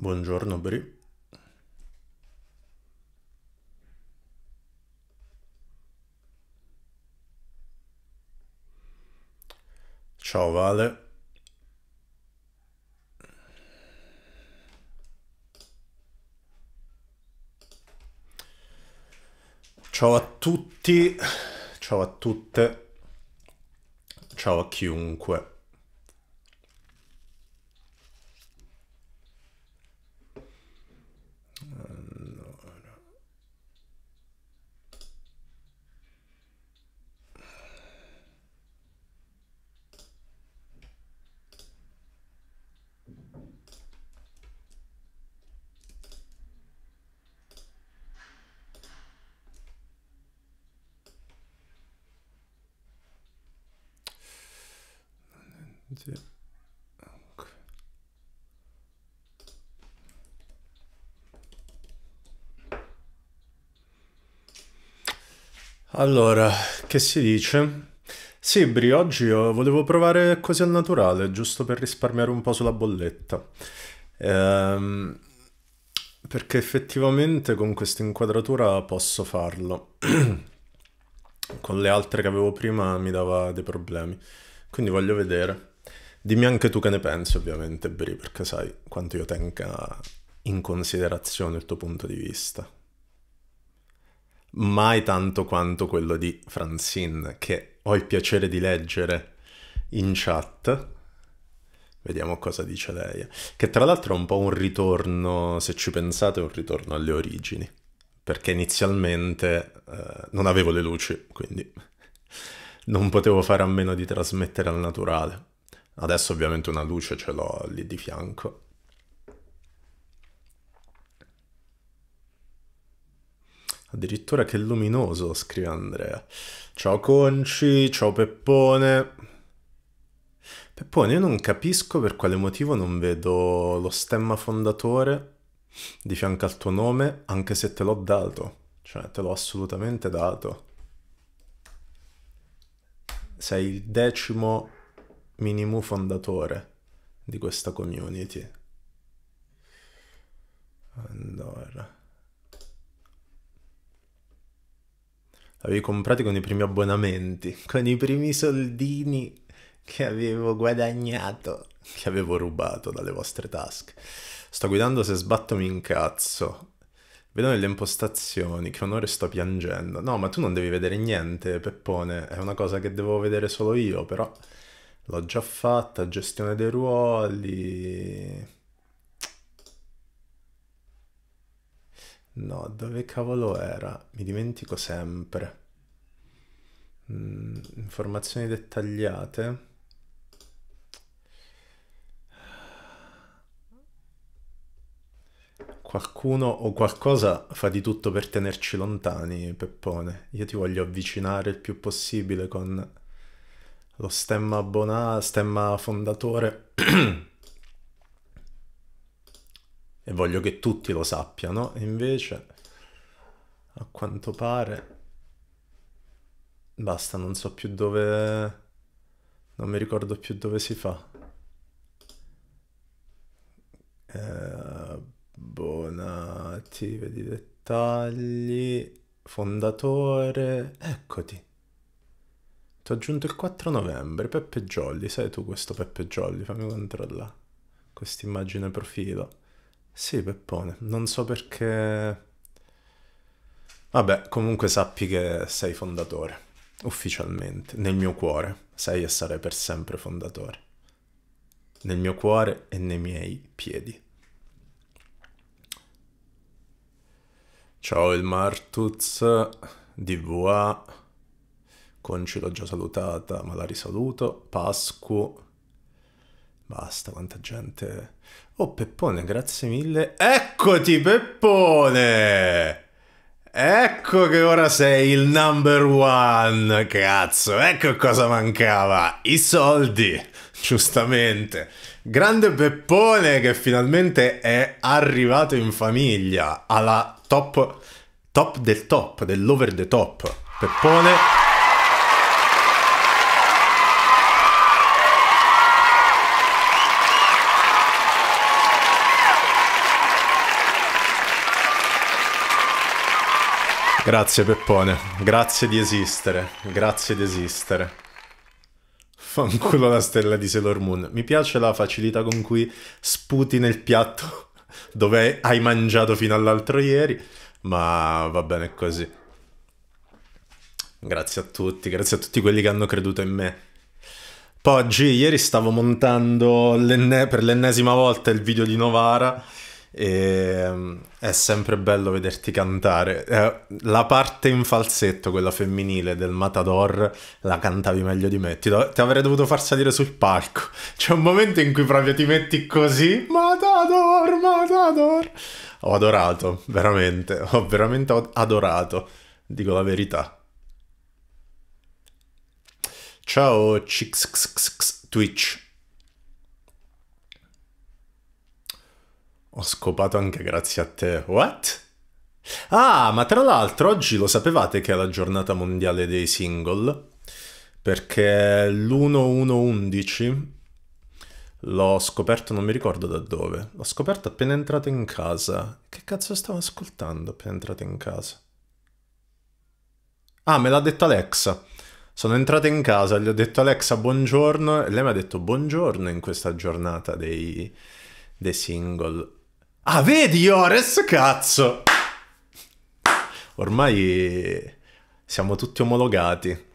Buongiorno Bri. Ciao Vale. Ciao a tutti, ciao a tutte, ciao a chiunque. Allora, che si dice? Sì, Bri, oggi io volevo provare così al naturale, giusto per risparmiare un po' sulla bolletta. Ehm, perché effettivamente con questa inquadratura posso farlo. con le altre che avevo prima mi dava dei problemi. Quindi voglio vedere. Dimmi anche tu che ne pensi, ovviamente, Bri, perché sai quanto io tenga in considerazione il tuo punto di vista mai tanto quanto quello di Francine, che ho il piacere di leggere in chat. Vediamo cosa dice lei. Che tra l'altro è un po' un ritorno, se ci pensate, un ritorno alle origini. Perché inizialmente eh, non avevo le luci, quindi non potevo fare a meno di trasmettere al naturale. Adesso ovviamente una luce ce l'ho lì di fianco Addirittura che luminoso, scrive Andrea. Ciao Conci, ciao Peppone. Peppone, io non capisco per quale motivo non vedo lo stemma fondatore di fianco al tuo nome, anche se te l'ho dato. Cioè, te l'ho assolutamente dato. Sei il decimo minimo fondatore di questa community. Allora... avevi comprato con i primi abbonamenti, con i primi soldini che avevo guadagnato, che avevo rubato dalle vostre tasche. Sto guidando se sbatto mi incazzo. Vedo nelle impostazioni che onore sto piangendo. No, ma tu non devi vedere niente, Peppone. È una cosa che devo vedere solo io, però l'ho già fatta, gestione dei ruoli No, dove cavolo era? Mi dimentico sempre. Mm, informazioni dettagliate. Qualcuno o qualcosa fa di tutto per tenerci lontani, Peppone. Io ti voglio avvicinare il più possibile con lo stemma, stemma fondatore e voglio che tutti lo sappiano, e invece a quanto pare basta, non so più dove non mi ricordo più dove si fa. Eh, Bonati, vedi dettagli, fondatore, eccoti. Ti ho aggiunto il 4 novembre, Peppe Giolli, sai tu questo Peppe Giolli, fammi controllare. questa immagine profilo. Sì, Peppone, non so perché... Vabbè, comunque sappi che sei fondatore, ufficialmente, nel mio cuore. Sei e sarai per sempre fondatore. Nel mio cuore e nei miei piedi. Ciao il Martuz, DVA, Conci l'ho già salutata ma la risaluto, Pasqua, basta quanta gente... Oh Peppone, grazie mille. Eccoti Peppone! Ecco che ora sei il number one, cazzo, ecco cosa mancava, i soldi, giustamente. Grande Peppone che finalmente è arrivato in famiglia alla top, top del top, dell'over the top. Peppone... Grazie Peppone, grazie di esistere, grazie di esistere. Fanculo la stella di Sailor Moon. Mi piace la facilità con cui sputi nel piatto dove hai mangiato fino all'altro ieri, ma va bene così. Grazie a tutti, grazie a tutti quelli che hanno creduto in me. Poi oggi, ieri stavo montando l'enne- per l'ennesima volta il video di Novara e, ehm, è sempre bello vederti cantare. Eh, la parte in falsetto, quella femminile del Matador, la cantavi meglio di me. Ti, do- ti avrei dovuto far salire sul palco. C'è un momento in cui proprio ti metti così, Matador, Matador. Ho adorato, veramente, ho veramente adorato, dico la verità. Ciao, Twitch. Ho scopato anche grazie a te. What? Ah, ma tra l'altro oggi lo sapevate che è la giornata mondiale dei single? Perché l'1111 l'ho scoperto, non mi ricordo da dove. L'ho scoperto appena entrato in casa. Che cazzo stavo ascoltando appena entrato in casa? Ah, me l'ha detto Alexa. Sono entrato in casa, gli ho detto Alexa buongiorno e lei mi ha detto buongiorno in questa giornata dei, dei single. Ah, vedi, Ores, cazzo! Ormai siamo tutti omologati.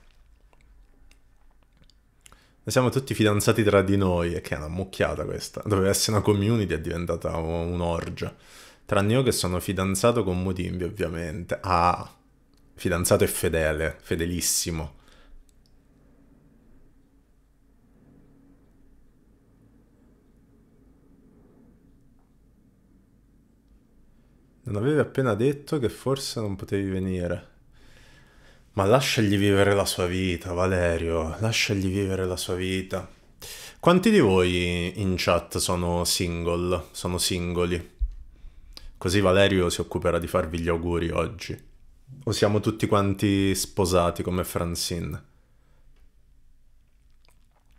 Siamo tutti fidanzati tra di noi. E che è una mucchiata questa. Doveva essere una community, è diventata un'orgia. Tranne io che sono fidanzato con Modimbi, ovviamente. Ah, fidanzato e fedele, fedelissimo. Non avevi appena detto che forse non potevi venire. Ma lasciagli vivere la sua vita, Valerio, lasciagli vivere la sua vita. Quanti di voi in chat sono single, sono singoli? Così Valerio si occuperà di farvi gli auguri oggi. O siamo tutti quanti sposati come Francine?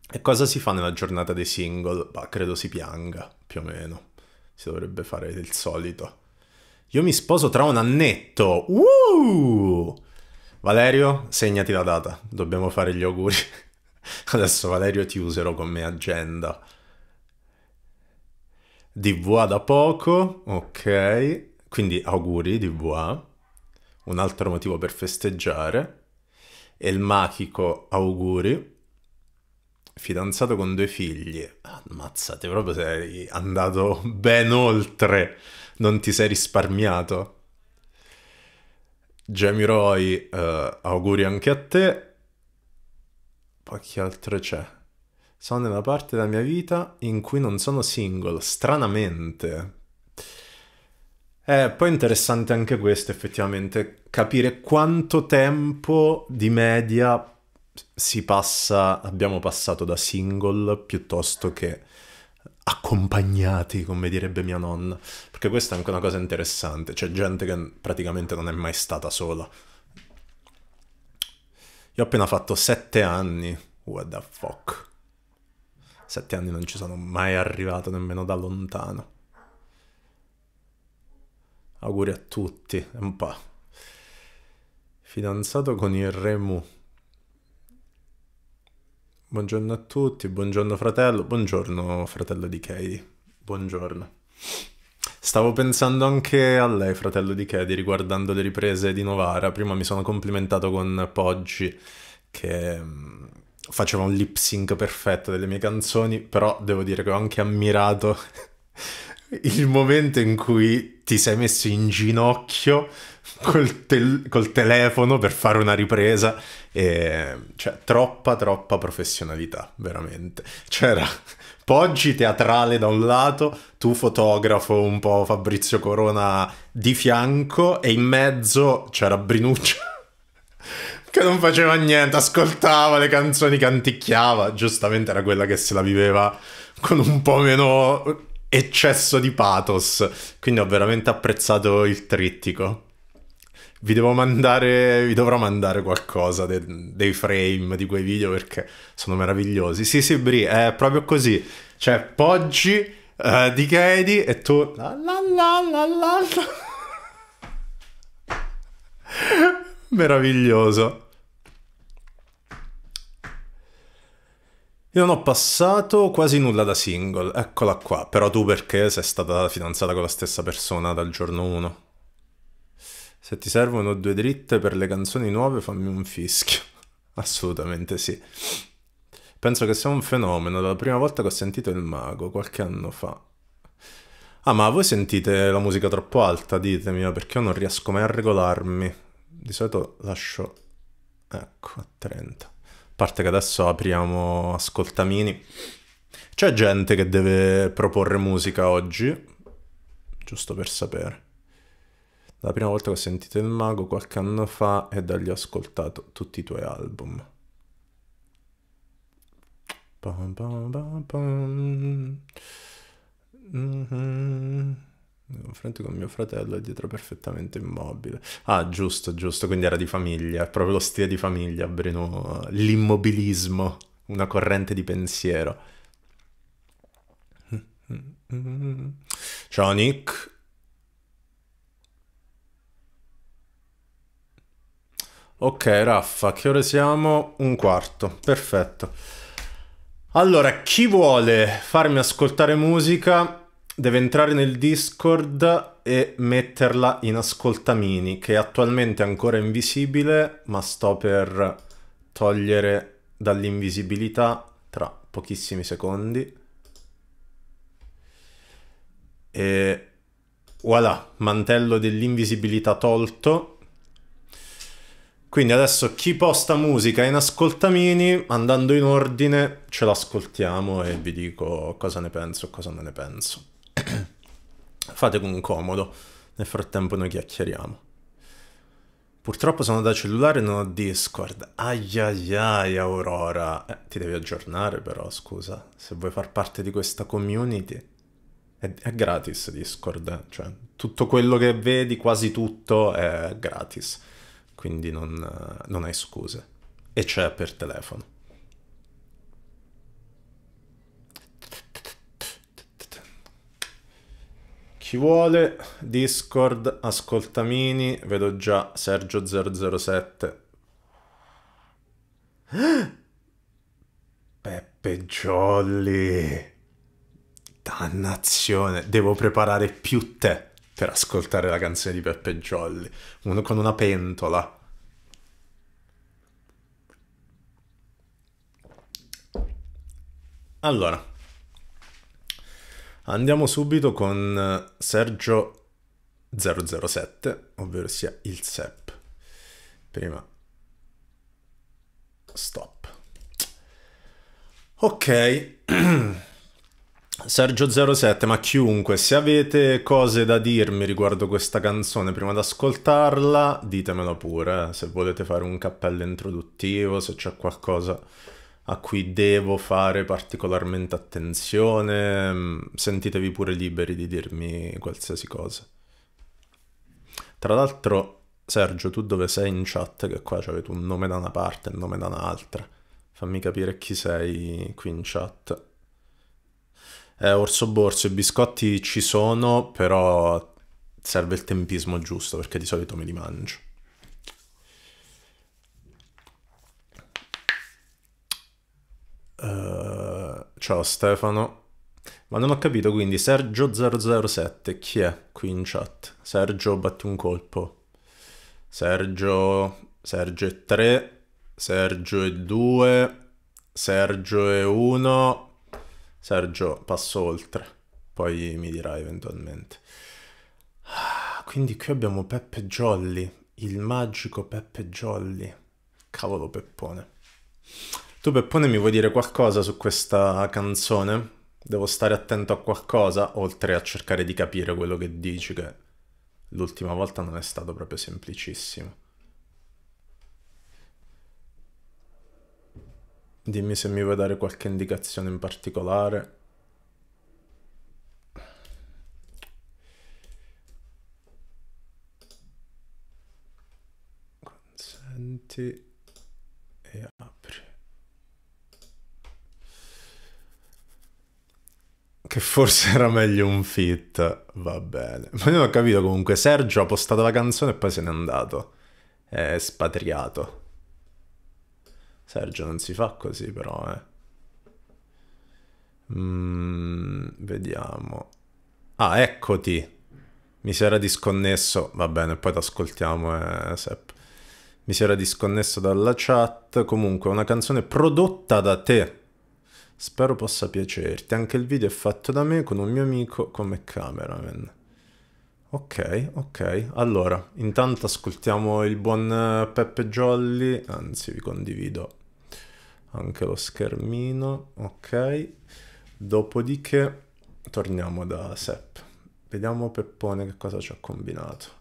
E cosa si fa nella giornata dei single? Bah, credo si pianga, più o meno. Si dovrebbe fare il solito. Io mi sposo tra un annetto. Uh! Valerio, segnati la data. Dobbiamo fare gli auguri. Adesso Valerio ti userò come agenda. DVA da poco, ok. Quindi auguri DVA. Un altro motivo per festeggiare. E il Machico, auguri. Fidanzato con due figli. Ammazzate, proprio sei andato ben oltre non ti sei risparmiato. Jamie Roy, eh, auguri anche a te. Poi chi altro c'è? Sono nella parte della mia vita in cui non sono single, stranamente. Eh, poi interessante anche questo, effettivamente, capire quanto tempo di media si passa, abbiamo passato da single piuttosto che accompagnati, come direbbe mia nonna. Perché questa è anche una cosa interessante, c'è cioè gente che praticamente non è mai stata sola. Io ho appena fatto sette anni. What the fuck? Sette anni non ci sono mai arrivato nemmeno da lontano. Auguri a tutti, è un po'. Fidanzato con il Remu. Buongiorno a tutti, buongiorno fratello, buongiorno fratello di Katie. Buongiorno. Stavo pensando anche a lei, fratello di Kedi, riguardando le riprese di Novara. Prima mi sono complimentato con Poggi che mm, faceva un lip sync perfetto delle mie canzoni, però devo dire che ho anche ammirato il momento in cui ti sei messo in ginocchio col, te- col telefono per fare una ripresa e cioè troppa troppa professionalità, veramente. C'era Poggi teatrale da un lato, tu fotografo un po' Fabrizio Corona di fianco e in mezzo c'era Brinuccia che non faceva niente, ascoltava le canzoni, canticchiava, giustamente era quella che se la viveva con un po' meno eccesso di pathos, quindi ho veramente apprezzato il trittico vi devo mandare, vi dovrò mandare qualcosa de, dei frame di quei video perché sono meravigliosi. Sì, sì, Bri, è proprio così. Cioè, poggi uh, di Katie e tu... La, la, la, la, la. Meraviglioso. Io non ho passato quasi nulla da single, eccola qua. Però tu perché sei stata fidanzata con la stessa persona dal giorno 1? Se ti servono due dritte per le canzoni nuove, fammi un fischio. Assolutamente sì. Penso che sia un fenomeno, dalla prima volta che ho sentito il mago, qualche anno fa. Ah, ma voi sentite la musica troppo alta, ditemi, perché io non riesco mai a regolarmi. Di solito lascio... Ecco, a 30. A parte che adesso apriamo ascoltamini. C'è gente che deve proporre musica oggi, giusto per sapere. La prima volta che ho sentito il mago qualche anno fa e da lì ho ascoltato tutti i tuoi album. Pam pam pam mm-hmm. Confronto con mio fratello è dietro perfettamente immobile. Ah, giusto, giusto, quindi era di famiglia, è proprio lo stile di famiglia, Bruno, l'immobilismo, una corrente di pensiero. Mm-hmm. Ciao Nick, Ok, Raffa, che ore siamo? Un quarto, perfetto. Allora, chi vuole farmi ascoltare musica deve entrare nel Discord e metterla in ascoltamini, che attualmente è ancora invisibile, ma sto per togliere dall'invisibilità tra pochissimi secondi. E voilà, mantello dell'invisibilità tolto quindi adesso chi posta musica in ascoltamini, andando in ordine, ce l'ascoltiamo e vi dico cosa ne penso e cosa non ne penso. Fate con comodo, nel frattempo noi chiacchieriamo. Purtroppo sono da cellulare e non ho Discord. Aiaiai, Aurora. Eh, ti devi aggiornare però, scusa, se vuoi far parte di questa community. È, è gratis Discord, eh. cioè tutto quello che vedi, quasi tutto è gratis quindi non, eh, non hai scuse. E c'è per telefono. Chi vuole Discord, ascoltamini, vedo già Sergio007. Peppe Jolly. Dannazione, devo preparare più tè per ascoltare la canzone di Peppe Jolly, uno con una pentola. Allora, andiamo subito con eh, Sergio 007, ovvero sia il SEP. Prima, stop. Ok, Sergio 07, ma chiunque, se avete cose da dirmi riguardo questa canzone prima di ascoltarla, ditemelo pure, eh. se volete fare un cappello introduttivo, se c'è qualcosa a cui devo fare particolarmente attenzione, mm, sentitevi pure liberi di dirmi qualsiasi cosa. Tra l'altro, Sergio, tu dove sei in chat? Che qua avete un nome da una parte e un nome da un'altra. Fammi capire chi sei qui in chat. Eh, orso borso, i biscotti ci sono, però serve il tempismo giusto perché di solito me li mangio. Uh, ciao Stefano. Ma non ho capito quindi Sergio007 chi è qui in chat? Sergio batti un colpo. Sergio Sergio è 3, Sergio è 2, Sergio è 1. Sergio passo oltre. Poi mi dirai eventualmente. Ah, quindi qui abbiamo Peppe Jolly, il magico Peppe Jolly. Cavolo Peppone. Tu Peppone mi vuoi dire qualcosa su questa canzone? Devo stare attento a qualcosa, oltre a cercare di capire quello che dici, che l'ultima volta non è stato proprio semplicissimo. Dimmi se mi vuoi dare qualche indicazione in particolare. Consenti. che forse era meglio un fit, va bene. Ma io non ho capito comunque, Sergio ha postato la canzone e poi se n'è andato. È espatriato. Sergio non si fa così però, eh. Mm, vediamo. Ah, eccoti. Mi si era disconnesso. Va bene, poi ti ascoltiamo, eh, Sepp. Mi si era disconnesso dalla chat. Comunque, una canzone prodotta da te. Spero possa piacerti. Anche il video è fatto da me con un mio amico come cameraman. Ok, ok. Allora, intanto ascoltiamo il buon eh, Peppe Jolly. Anzi, vi condivido anche lo schermino. Ok. Dopodiché torniamo da Sepp. Vediamo Peppone che cosa ci ha combinato.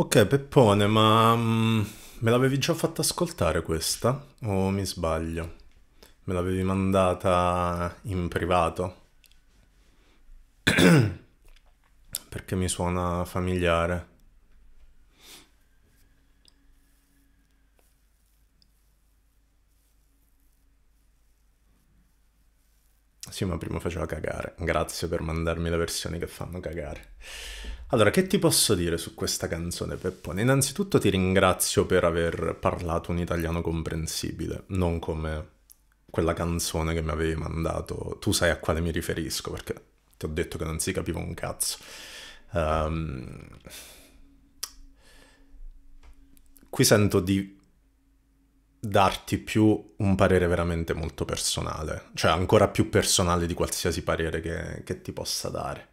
Ok Peppone, ma mm, me l'avevi già fatta ascoltare questa? O mi sbaglio? Me l'avevi mandata in privato? Perché mi suona familiare. Sì, ma prima faceva cagare. Grazie per mandarmi le versioni che fanno cagare. Allora, che ti posso dire su questa canzone, Peppone? Innanzitutto ti ringrazio per aver parlato un italiano comprensibile, non come quella canzone che mi avevi mandato. Tu sai a quale mi riferisco, perché ti ho detto che non si capiva un cazzo. Um... Qui sento di darti più un parere veramente molto personale, cioè ancora più personale di qualsiasi parere che, che ti possa dare.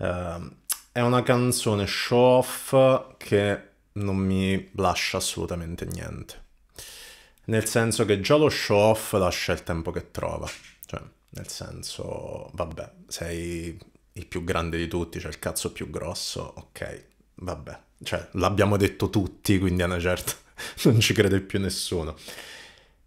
Uh, è una canzone show off che non mi lascia assolutamente niente. Nel senso che già lo show off lascia il tempo che trova. Cioè, nel senso, vabbè, sei il più grande di tutti, cioè il cazzo più grosso, ok, vabbè. Cioè, l'abbiamo detto tutti, quindi a una certa non ci crede più nessuno.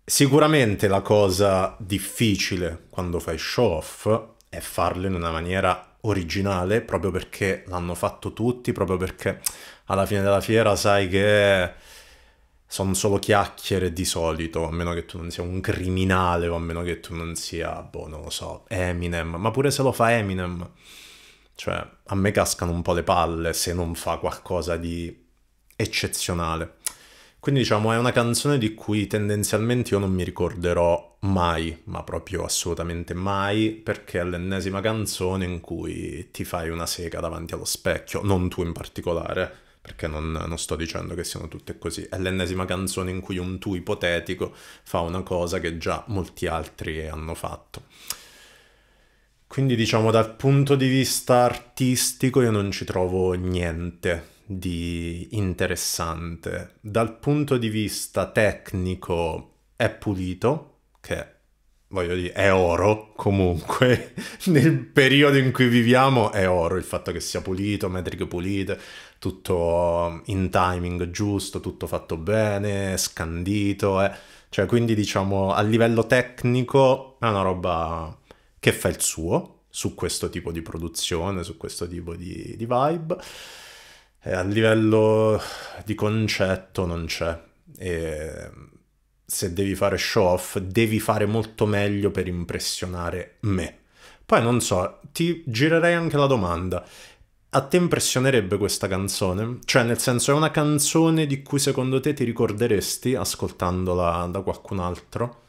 Sicuramente la cosa difficile quando fai show off è farlo in una maniera originale, proprio perché l'hanno fatto tutti, proprio perché alla fine della fiera sai che sono solo chiacchiere di solito, a meno che tu non sia un criminale o a meno che tu non sia, boh, non lo so, Eminem, ma pure se lo fa Eminem, cioè a me cascano un po' le palle se non fa qualcosa di eccezionale. Quindi diciamo è una canzone di cui tendenzialmente io non mi ricorderò mai, ma proprio assolutamente mai, perché è l'ennesima canzone in cui ti fai una sega davanti allo specchio, non tu in particolare, perché non, non sto dicendo che siano tutte così, è l'ennesima canzone in cui un tu ipotetico fa una cosa che già molti altri hanno fatto. Quindi diciamo dal punto di vista artistico io non ci trovo niente di interessante. Dal punto di vista tecnico è pulito, che voglio dire è oro comunque, nel periodo in cui viviamo è oro il fatto che sia pulito, metriche pulite, tutto in timing giusto, tutto fatto bene, scandito, eh. cioè quindi diciamo a livello tecnico è una roba che fa il suo su questo tipo di produzione, su questo tipo di, di vibe eh, a livello di concetto non c'è. E se devi fare show off, devi fare molto meglio per impressionare me. Poi non so, ti girerei anche la domanda. A te impressionerebbe questa canzone? Cioè, nel senso, è una canzone di cui secondo te ti ricorderesti ascoltandola da qualcun altro?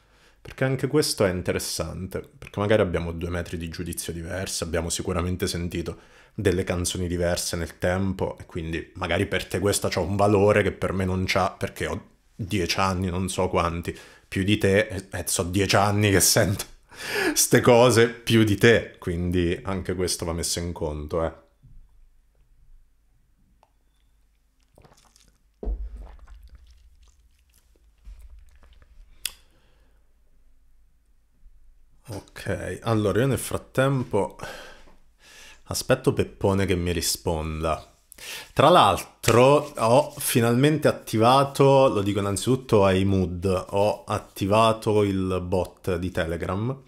Perché anche questo è interessante, perché magari abbiamo due metri di giudizio diversi, abbiamo sicuramente sentito delle canzoni diverse nel tempo e quindi magari per te questa ha un valore che per me non c'ha perché ho dieci anni, non so quanti, più di te e, e so dieci anni che sento queste cose più di te, quindi anche questo va messo in conto, eh. Ok, allora io nel frattempo Aspetto Peppone che mi risponda. Tra l'altro ho finalmente attivato, lo dico innanzitutto ai mood, ho attivato il bot di Telegram,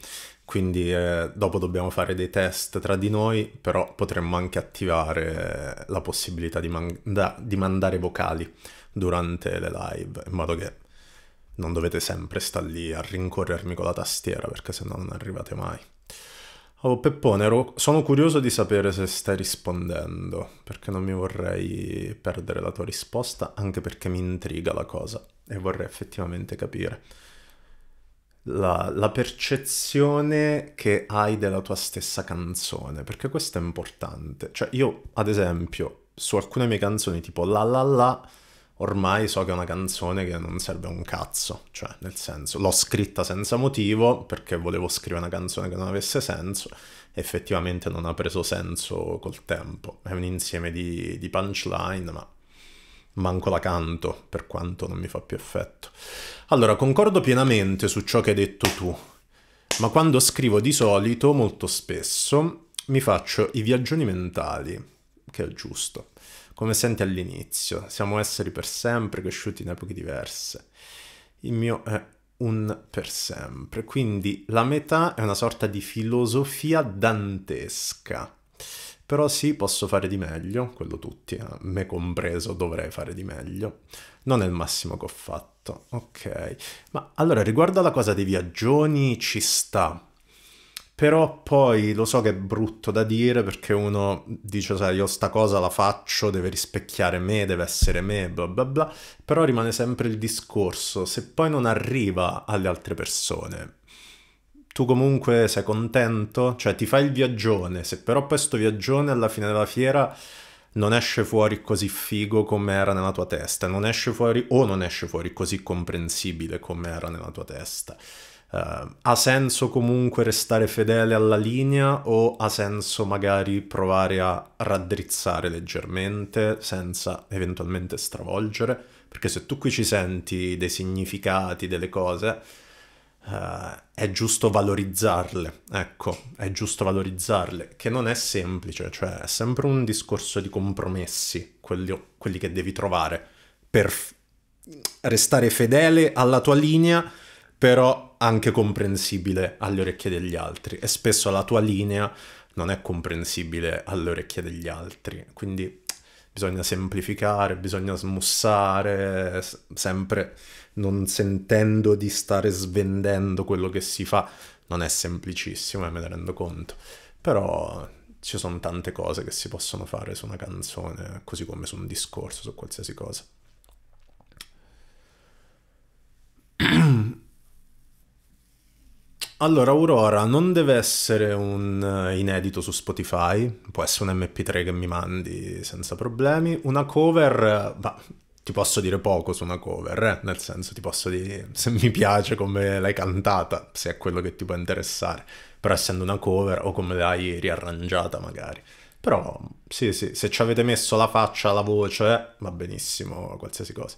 quindi eh, dopo dobbiamo fare dei test tra di noi, però potremmo anche attivare la possibilità di, manda di mandare vocali durante le live, in modo che non dovete sempre star lì a rincorrermi con la tastiera perché se no non arrivate mai. Oh, Peppone, sono curioso di sapere se stai rispondendo, perché non mi vorrei perdere la tua risposta, anche perché mi intriga la cosa e vorrei effettivamente capire. La, la percezione che hai della tua stessa canzone, perché questo è importante. Cioè, io, ad esempio, su alcune mie canzoni, tipo La La La, ormai so che è una canzone che non serve un cazzo, cioè nel senso l'ho scritta senza motivo perché volevo scrivere una canzone che non avesse senso, effettivamente non ha preso senso col tempo, è un insieme di, di punchline ma manco la canto per quanto non mi fa più effetto. Allora, concordo pienamente su ciò che hai detto tu, ma quando scrivo di solito, molto spesso, mi faccio i viaggioni mentali, che è giusto come senti all'inizio. Siamo esseri per sempre, cresciuti in epoche diverse. Il mio è un per sempre. Quindi la metà è una sorta di filosofia dantesca. Però sì, posso fare di meglio, quello tutti, eh, me compreso, dovrei fare di meglio. Non è il massimo che ho fatto, ok. Ma allora, riguardo alla cosa dei viaggioni, ci sta, però poi lo so che è brutto da dire perché uno dice, sai, io sta cosa la faccio, deve rispecchiare me, deve essere me, bla bla bla, però rimane sempre il discorso, se poi non arriva alle altre persone, tu comunque sei contento? Cioè ti fai il viaggione, se però poi sto viaggione alla fine della fiera non esce fuori così figo come era nella tua testa, non esce fuori o non esce fuori così comprensibile come era nella tua testa eh, ha senso comunque restare fedele alla linea o ha senso magari provare a raddrizzare leggermente senza eventualmente stravolgere? Perché se tu qui ci senti dei significati, delle cose, uh, è giusto valorizzarle, ecco, è giusto valorizzarle, che non è semplice, cioè è sempre un discorso di compromessi, quelli, quelli che devi trovare per restare fedele alla tua linea, però anche comprensibile alle orecchie degli altri e spesso la tua linea non è comprensibile alle orecchie degli altri. Quindi bisogna semplificare, bisogna smussare, sempre non sentendo di stare svendendo quello che si fa. Non è semplicissimo e eh, me ne rendo conto. Però ci sono tante cose che si possono fare su una canzone, così come su un discorso, su qualsiasi cosa. Allora, Aurora non deve essere un eh, inedito su Spotify, può essere un MP3 che mi mandi senza problemi. Una cover, bah, ti posso dire poco su una cover, eh? nel senso ti posso dire se mi piace come l'hai cantata, se è quello che ti può interessare, però essendo una cover o come l'hai riarrangiata magari. Però sì, sì, se ci avete messo la faccia, la voce, va benissimo, qualsiasi cosa.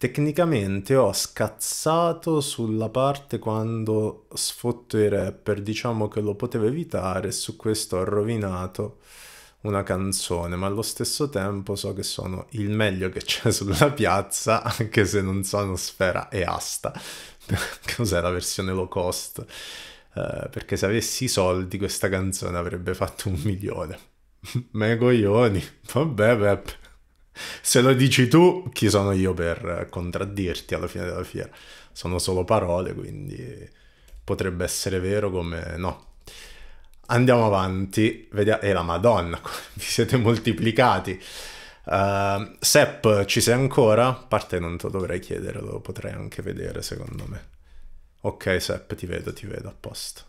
Tecnicamente ho scazzato sulla parte quando sfotto i rapper, diciamo che lo potevo evitare e su questo ho rovinato una canzone, ma allo stesso tempo so che sono il meglio che c'è sulla piazza, anche se non sono Sfera e Asta, cos'è la versione low cost, eh, perché se avessi i soldi questa canzone avrebbe fatto un milione. Me coglioni, vabbè Peppe. Se lo dici tu, chi sono io per contraddirti alla fine della fiera? Sono solo parole, quindi potrebbe essere vero come no. Andiamo avanti, vediamo... E la Madonna, vi siete moltiplicati. Uh, Sepp, ci sei ancora? A parte non te lo dovrei chiedere, lo potrei anche vedere secondo me. Ok Sepp, ti vedo, ti vedo, a posto.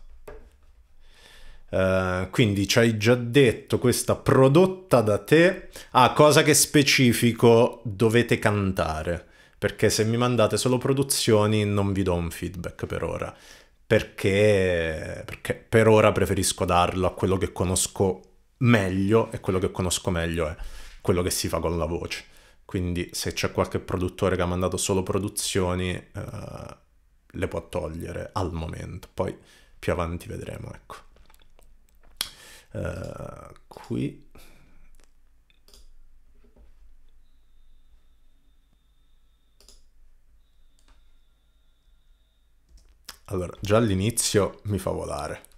Eh, quindi ci hai già detto questa prodotta da te. Ah, cosa che specifico dovete cantare. Perché se mi mandate solo produzioni non vi do un feedback per ora. Perché, perché per ora preferisco darlo a quello che conosco meglio e quello che conosco meglio è quello che si fa con la voce. Quindi se c'è qualche produttore che ha mandato solo produzioni, uh, le può togliere al momento. Poi più avanti vedremo, ecco. Eh, qui Allora, già all'inizio mi fa volare.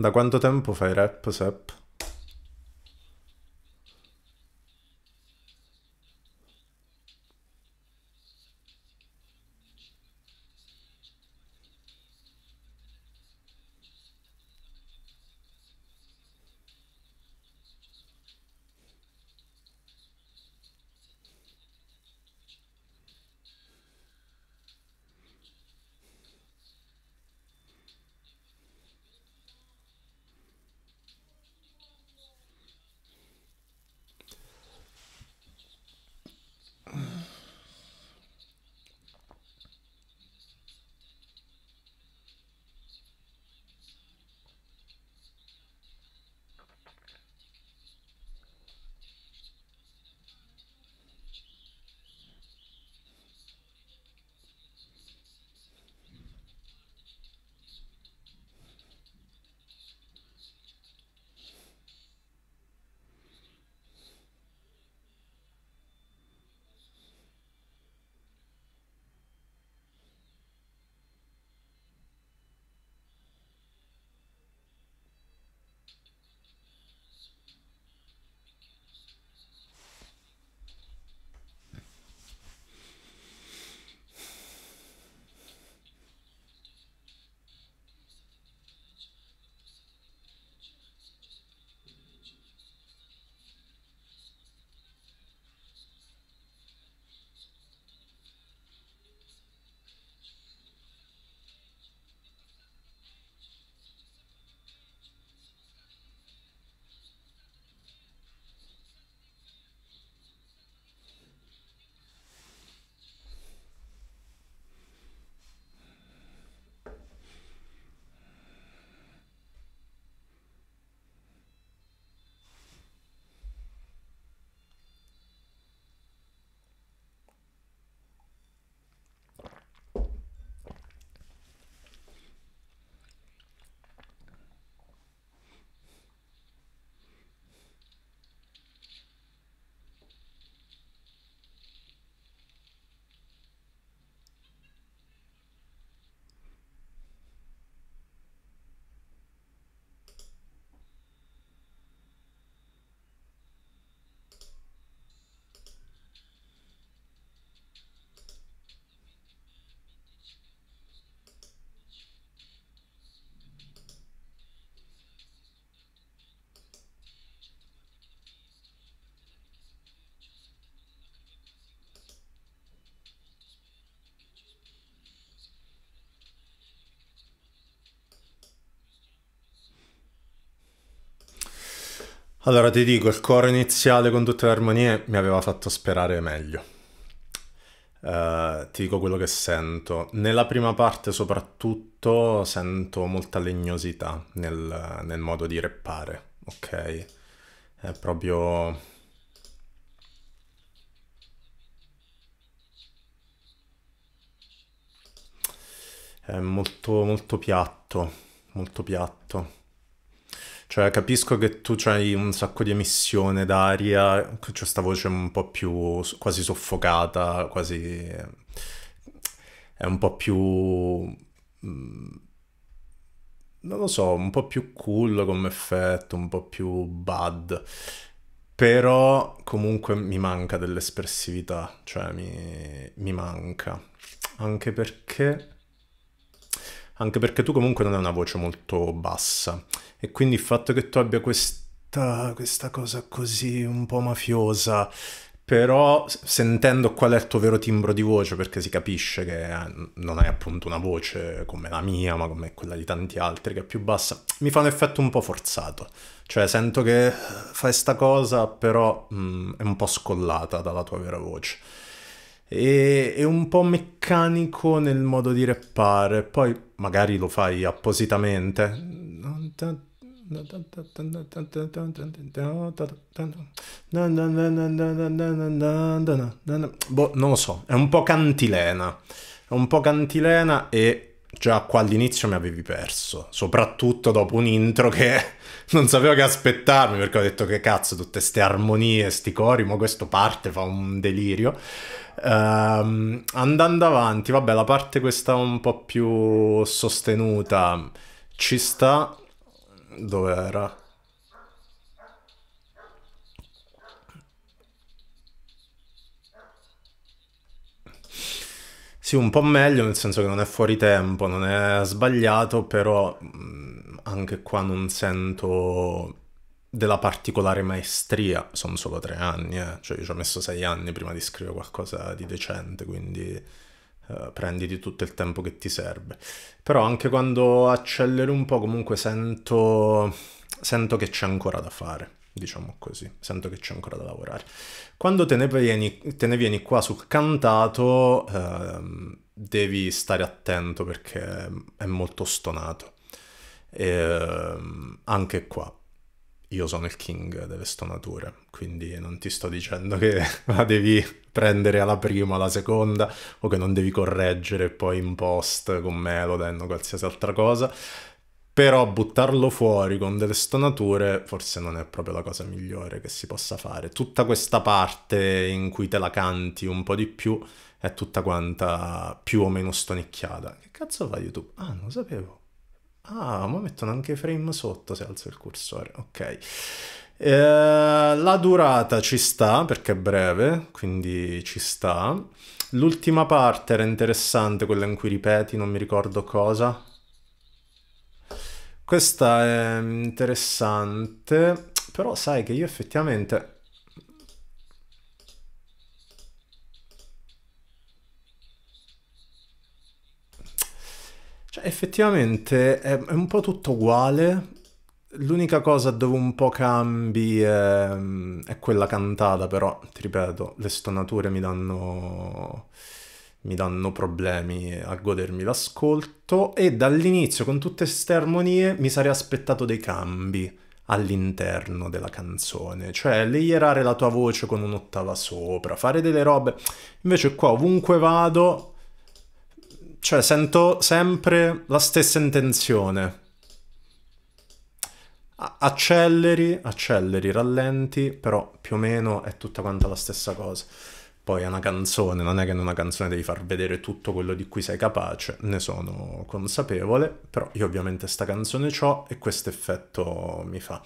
Da quanto tempo fai rap, Sepp? Allora ti dico, il coro iniziale con tutte le armonie mi aveva fatto sperare meglio. Uh, ti dico quello che sento. Nella prima parte soprattutto sento molta legnosità nel, nel modo di reppare, ok? È proprio... È molto, molto piatto, molto piatto. Cioè, capisco che tu hai un sacco di emissione d'aria, c'è questa voce un po' più quasi soffocata, quasi... è un po' più... Mm, non lo so, un po' più cool come effetto, un po' più bad. Però comunque mi manca dell'espressività, cioè mi, mi manca. Anche perché anche perché tu comunque non hai una voce molto bassa e quindi il fatto che tu abbia questa, questa cosa così un po' mafiosa però sentendo qual è il tuo vero timbro di voce, perché si capisce che eh, non hai appunto una voce come la mia, ma come quella di tanti altri, che è più bassa, mi fa un effetto un po' forzato. Cioè sento che eh, fai sta cosa, però mh, mm, è un po' scollata dalla tua vera voce e, è un po' meccanico nel modo di rappare, poi magari lo fai appositamente. Boh, non lo so, è un po' cantilena, è un po' cantilena e già qua all'inizio mi avevi perso, soprattutto dopo un intro che non sapevo che aspettarmi perché ho detto che cazzo, tutte ste armonie, sti cori, ma questo parte, fa un delirio. Um, andando avanti, vabbè, la parte questa un po' più sostenuta ci sta. Dove era? Sì, un po' meglio, nel senso che non è fuori tempo, non è sbagliato, però mm, anche qua non sento della particolare maestria, sono solo tre anni, eh. cioè io ci ho messo sei anni prima di scrivere qualcosa di decente, quindi eh, prenditi tutto il tempo che ti serve. Però anche quando accelero un po' comunque sento, sento che c'è ancora da fare, diciamo così, sento che c'è ancora da lavorare. Quando te ne vieni, te ne vieni qua sul cantato eh, devi stare attento perché è molto stonato. E, ehm, anche qua io sono il king delle stonature, quindi non ti sto dicendo che la devi prendere alla prima o alla seconda o che non devi correggere poi in post con Meloden o qualsiasi altra cosa, però buttarlo fuori con delle stonature forse non è proprio la cosa migliore che si possa fare. Tutta questa parte in cui te la canti un po' di più è tutta quanta più o meno stonicchiata. Che cazzo fa YouTube? Ah, non lo sapevo. Ah, ma mettono anche frame sotto se alzo il cursore, ok. Eh, la durata ci sta perché è breve, quindi ci sta. L'ultima parte era interessante, quella in cui ripeti, non mi ricordo cosa. Questa è interessante, però sai che io effettivamente effettivamente è, è un po' tutto uguale. L'unica cosa dove un po' cambi è, è, quella cantata, però ti ripeto, le stonature mi danno, mi danno problemi a godermi l'ascolto e dall'inizio con tutte queste armonie mi sarei aspettato dei cambi all'interno della canzone, cioè layerare la tua voce con un'ottava sopra, fare delle robe. Invece qua ovunque vado cioè, sento sempre la stessa intenzione. Acceleri, acceleri, rallenti, però più o meno è tutta quanta la stessa cosa. Poi è una canzone, non è che in una canzone devi far vedere tutto quello di cui sei capace, ne sono consapevole, però io ovviamente sta canzone ho e questo effetto mi fa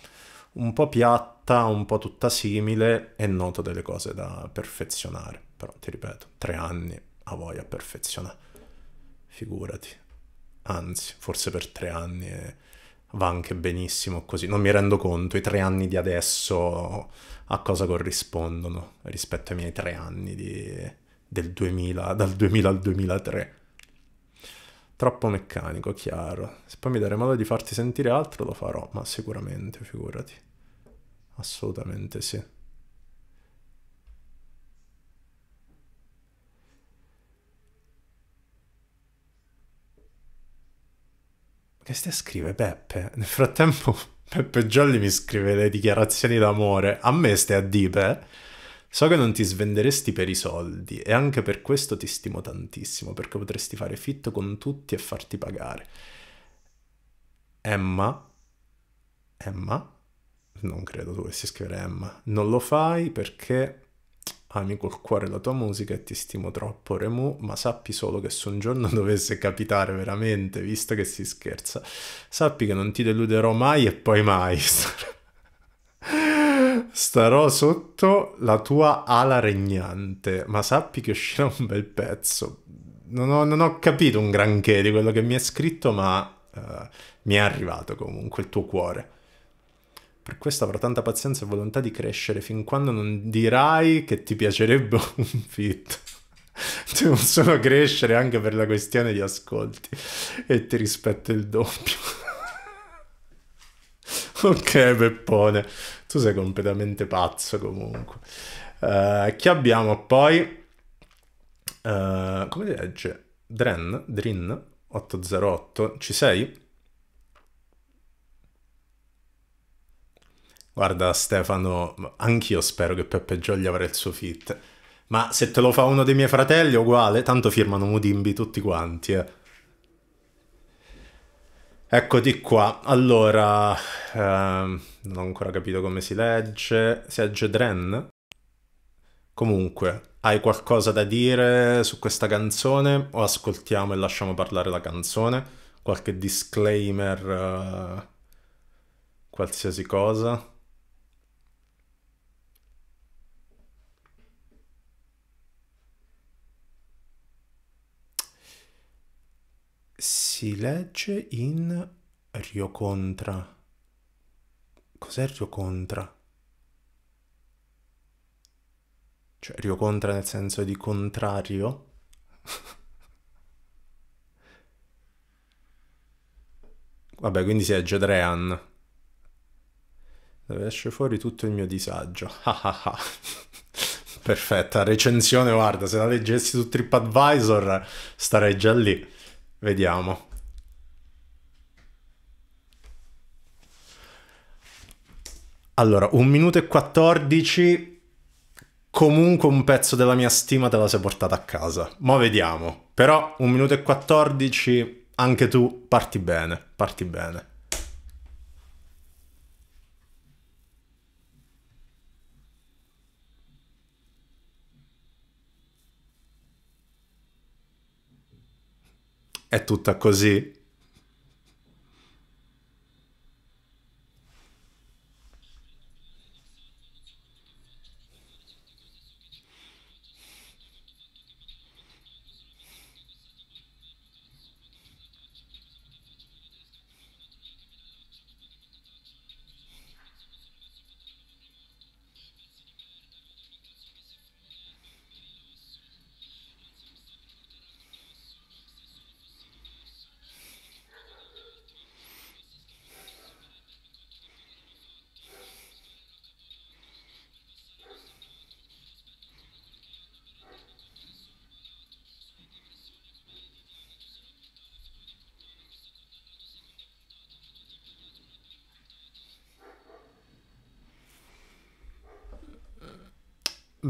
un po' piatta, un po' tutta simile e noto delle cose da perfezionare, però ti ripeto, tre anni a voi a perfezionare figurati. Anzi, forse per tre anni eh, va anche benissimo così. Non mi rendo conto i tre anni di adesso a cosa corrispondono rispetto ai miei tre anni di... del 2000, dal 2000 al 2003. Troppo meccanico, chiaro. Se poi mi dare modo di farti sentire altro lo farò, ma sicuramente, figurati. Assolutamente sì. Che stai a scrivere Peppe? Nel frattempo Peppe Jolly mi scrive le dichiarazioni d'amore. A me stai a dire, eh? So che non ti svenderesti per i soldi e anche per questo ti stimo tantissimo, perché potresti fare fitto con tutti e farti pagare. Emma? Emma? Non credo tu che si scrivere Emma. Non lo fai perché Ami col cuore la tua musica e ti stimo troppo, Remu, ma sappi solo che se un giorno dovesse capitare veramente, visto che si scherza, sappi che non ti deluderò mai e poi mai. Starò sotto la tua ala regnante, ma sappi che uscirà un bel pezzo. Non ho, non ho capito un granché di quello che mi è scritto, ma uh, mi è arrivato comunque il tuo cuore. Per questo avrò tanta pazienza e volontà di crescere fin quando non dirai che ti piacerebbe un fit. Devo solo crescere anche per la questione di ascolti e ti rispetto il doppio. ok, Peppone, tu sei completamente pazzo comunque. Uh, eh, che abbiamo poi? Uh, come si legge? Dren, Drin 808, ci sei? Guarda Stefano, anch'io spero che Peppe Gioglia avrà il suo fit. Ma se te lo fa uno dei miei fratelli uguale, tanto firmano Mudimbi tutti quanti. Eh. Eccoti qua. Allora, ehm, non ho ancora capito come si legge. Si legge Dren? Comunque, hai qualcosa da dire su questa canzone o ascoltiamo e lasciamo parlare la canzone? Qualche disclaimer, eh, qualsiasi cosa? si legge in Rio Contra. Cos'è Rio Contra? Cioè Rio Contra nel senso di contrario? Vabbè, quindi si legge Drean. Dove esce fuori tutto il mio disagio. Perfetta, recensione, guarda, se la leggessi su TripAdvisor starei già lì. Vediamo. Allora, un minuto e 14. Comunque un pezzo della mia stima te la sei portata a casa. Ma vediamo. Però un minuto e 14, anche tu parti bene, parti bene. È tutta così.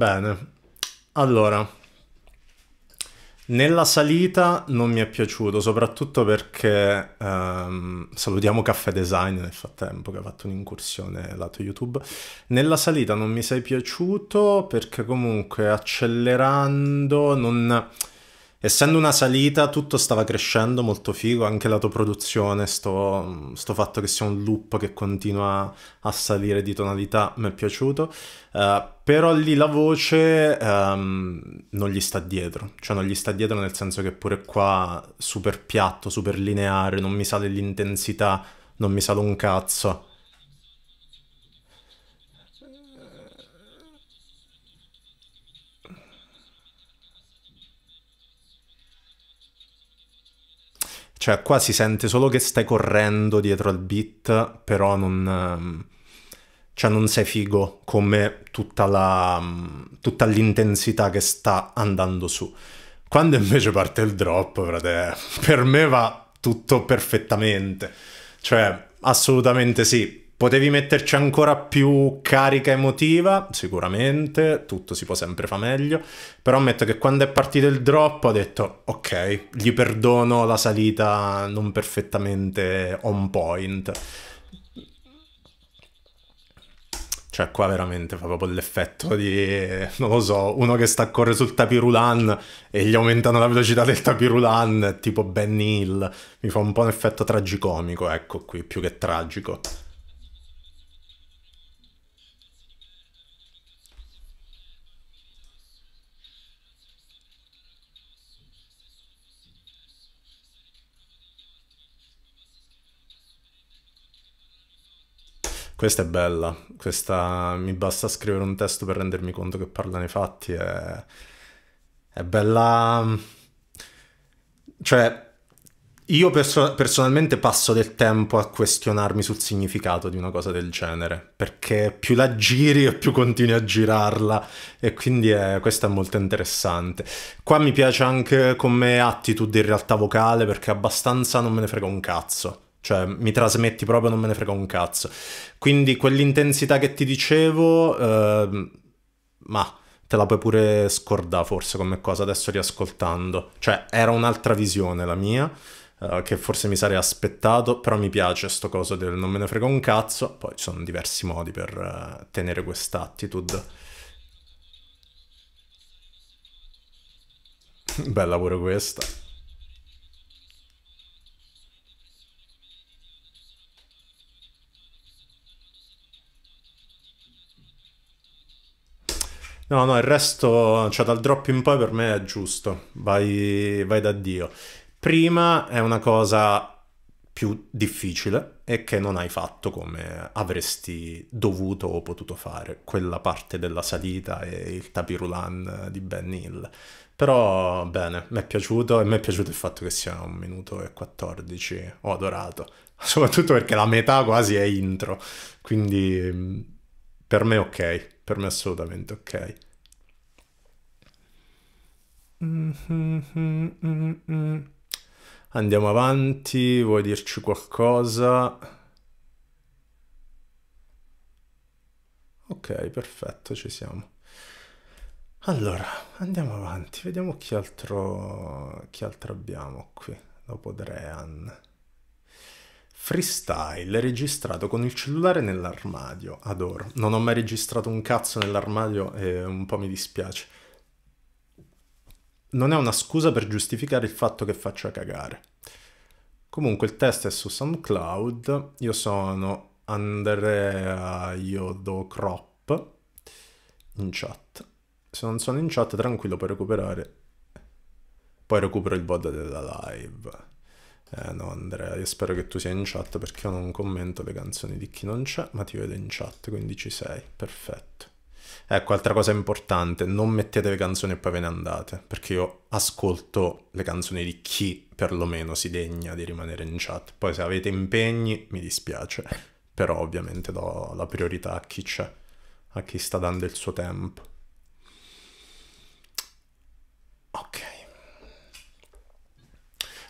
Bene, allora, nella salita non mi è piaciuto, soprattutto perché ehm, salutiamo Caffè Design nel frattempo che ha fatto un'incursione lato YouTube. Nella salita non mi sei piaciuto perché comunque accelerando non essendo una salita, tutto stava crescendo molto figo, anche la tua produzione, sto, sto fatto che sia un loop che continua a salire di tonalità, mi è piaciuto. Uh, però lì la voce um, non gli sta dietro, cioè non gli sta dietro nel senso che pure qua super piatto, super lineare, non mi sale l'intensità, non mi sale un cazzo Cioè, qua si sente solo che stai correndo dietro al beat, però non... Ehm, cioè, non sei figo come tutta, la, mm, tutta l'intensità che sta andando su. Quando invece parte il drop, frate, per me va tutto perfettamente. Cioè, assolutamente sì, Potevi metterci ancora più carica emotiva, sicuramente, tutto si può sempre fare meglio, però ammetto che quando è partito il drop ho detto ok, gli perdono la salita non perfettamente on point. Cioè, qua veramente fa proprio l'effetto di, non lo so, uno che sta a correre sul tapirulan e gli aumentano la velocità del tapirulan, tipo Ben Hill. Mi fa un po' un effetto tragicomico, ecco qui, più che tragico. Questa è bella, questa mi basta scrivere un testo per rendermi conto che parla nei fatti, è, è bella... Mm, cioè, io perso- personalmente passo del tempo a questionarmi sul significato di una cosa del genere, perché più la giri e più continui a girarla, e quindi è, eh, questo è molto interessante. Qua mi piace anche come attitude in realtà vocale, perché abbastanza non me ne frega un cazzo. Cioè, mi trasmetti proprio, non me ne frega un cazzo. Quindi quell'intensità che ti dicevo, eh, ma te la puoi pure scordare forse come cosa adesso riascoltando. Cioè, era un'altra visione la mia, eh, che forse mi sarei aspettato, però mi piace sto coso del non me ne frega un cazzo. Poi ci sono diversi modi per eh, tenere questa attitude. Bella pure questa. No, no, il resto, cioè dal drop in poi per me è giusto, vai, vai da Dio. Prima è una cosa più difficile e che non hai fatto come avresti dovuto o potuto fare, quella parte della salita e il tapirulan di Ben Hill. Però bene, mi è piaciuto e mi è piaciuto il fatto che sia un minuto e 14, ho adorato, soprattutto perché la metà quasi è intro, quindi per me ok per me assolutamente ok. Andiamo avanti, vuoi dirci qualcosa? Ok, perfetto, ci siamo. Allora, andiamo avanti, vediamo chi altro, chi altro abbiamo qui, dopo Drean. Freestyle registrato con il cellulare nell'armadio, adoro. Non ho mai registrato un cazzo nell'armadio e un po' mi dispiace. Non è una scusa per giustificare il fatto che faccia cagare. Comunque il test è su SoundCloud, io sono Andrea Iodocrop in chat. Se non sono in chat tranquillo puoi recuperare, poi recupero il bot della live. Eh, no Andrea, io spero che tu sia in chat perché io non commento le canzoni di chi non c'è, ma ti vedo in chat, quindi ci sei, perfetto. Ecco, altra cosa importante, non mettete le canzoni e poi ve ne andate, perché io ascolto le canzoni di chi perlomeno si degna di rimanere in chat. Poi se avete impegni mi dispiace, però ovviamente do la priorità a chi c'è, a chi sta dando il suo tempo. Ok.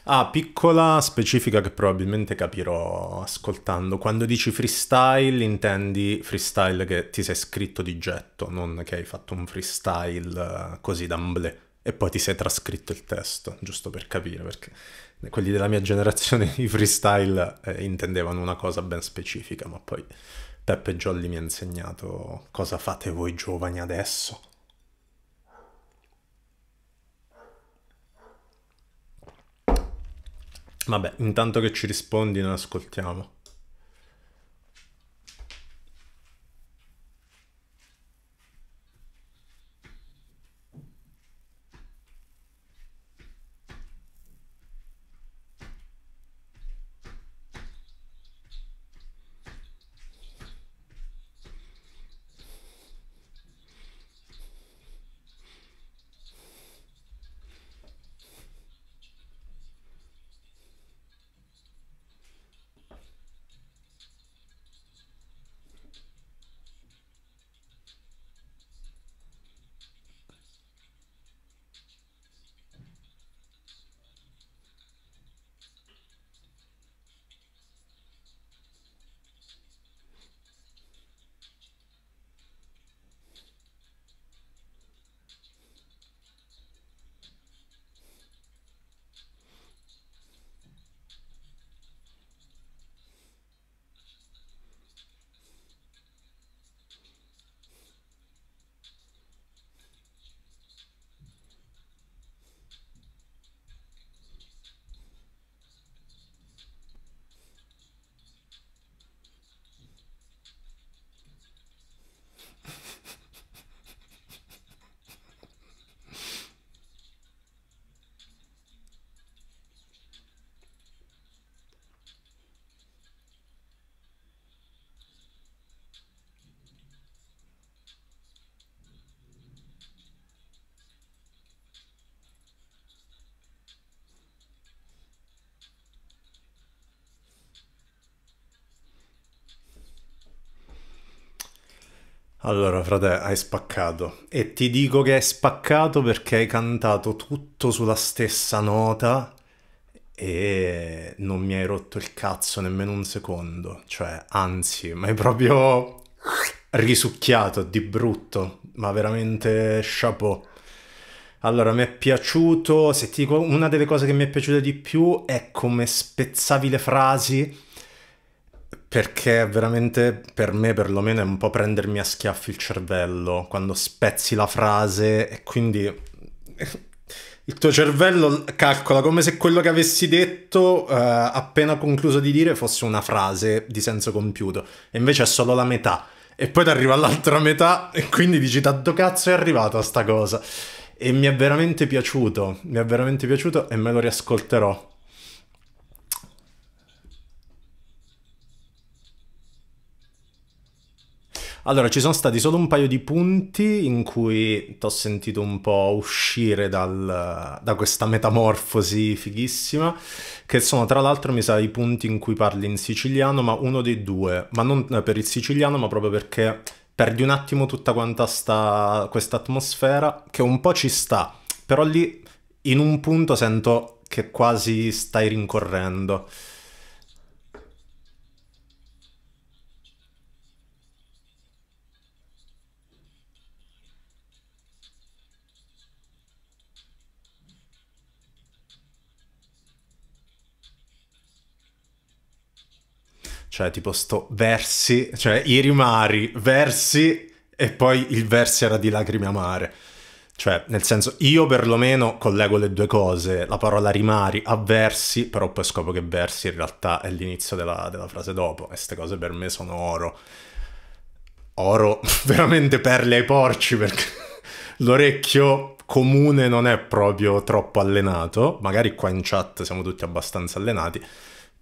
Ah, piccola specifica che probabilmente capirò ascoltando. Quando dici freestyle intendi freestyle che ti sei scritto di getto, non che hai fatto un freestyle eh, così d'amble e poi ti sei trascritto il testo, giusto per capire, perché quelli della mia generazione i freestyle eh, intendevano una cosa ben specifica, ma poi Peppe Jolly mi ha insegnato cosa fate voi giovani adesso. Vabbè, intanto che ci rispondi, noi ascoltiamo. Allora, frate, hai spaccato. E ti dico che hai spaccato perché hai cantato tutto sulla stessa nota e non mi hai rotto il cazzo nemmeno un secondo. Cioè, anzi, mi hai proprio risucchiato di brutto, ma veramente chapeau. Allora, mi è piaciuto, se ti dico una delle cose che mi è piaciuta di più è come spezzavi le frasi perché veramente per me perlomeno è un po' prendermi a schiaffi il cervello quando spezzi la frase e quindi il tuo cervello calcola come se quello che avessi detto eh, appena concluso di dire fosse una frase di senso compiuto e invece è solo la metà e poi ti arriva all'altra metà e quindi dici tanto cazzo è arrivato a sta cosa e mi è veramente piaciuto, mi è veramente piaciuto e me lo riascolterò Allora, ci sono stati solo un paio di punti in cui ti ho sentito un po' uscire dal, da questa metamorfosi fighissima, che sono tra l'altro, mi sa, i punti in cui parli in siciliano, ma uno dei due, ma non eh, per il siciliano, ma proprio perché perdi un attimo tutta quanta sta, questa atmosfera, che un po' ci sta, però lì in un punto sento che quasi stai rincorrendo. Cioè, tipo sto versi, cioè i rimari, versi e poi il versi era di lacrime amare. Cioè, nel senso, io perlomeno collego le due cose, la parola rimari a versi, però poi scopo che versi in realtà è l'inizio della, della frase dopo, e queste cose per me sono oro. Oro veramente perle ai porci, perché l'orecchio comune non è proprio troppo allenato, magari qua in chat siamo tutti abbastanza allenati,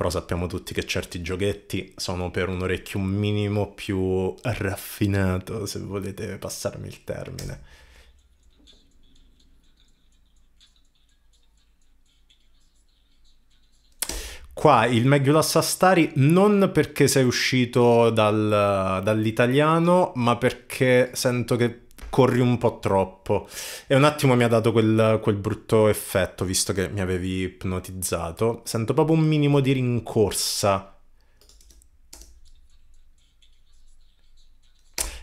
però sappiamo tutti che certi giochetti sono per un orecchio un minimo più raffinato, se volete passarmi il termine. Qua il Megulas Astari non perché sei uscito dal, dall'italiano, ma perché sento che corri un po' troppo. E un attimo mi ha dato quel, quel brutto effetto, visto che mi avevi ipnotizzato. Sento proprio un minimo di rincorsa.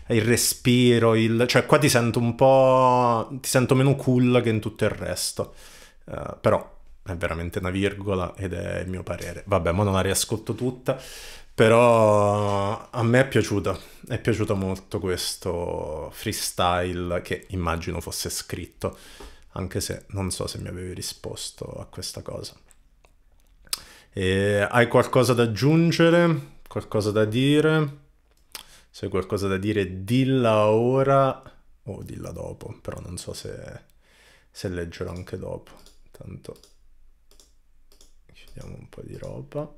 il respiro, il... cioè qua ti sento un po'... ti sento meno cool che in tutto il resto, uh, però è veramente una virgola ed è il mio parere. Vabbè, ma non la riascolto tutta, però a me è piaciuta, è piaciuto molto questo freestyle che immagino fosse scritto, anche se non so se mi avevi risposto a questa cosa. E hai qualcosa da aggiungere? Qualcosa da dire? Se hai qualcosa da dire, dilla ora o dilla dopo, però non so se, se leggerò anche dopo. Tanto Vediamo un po' di roba.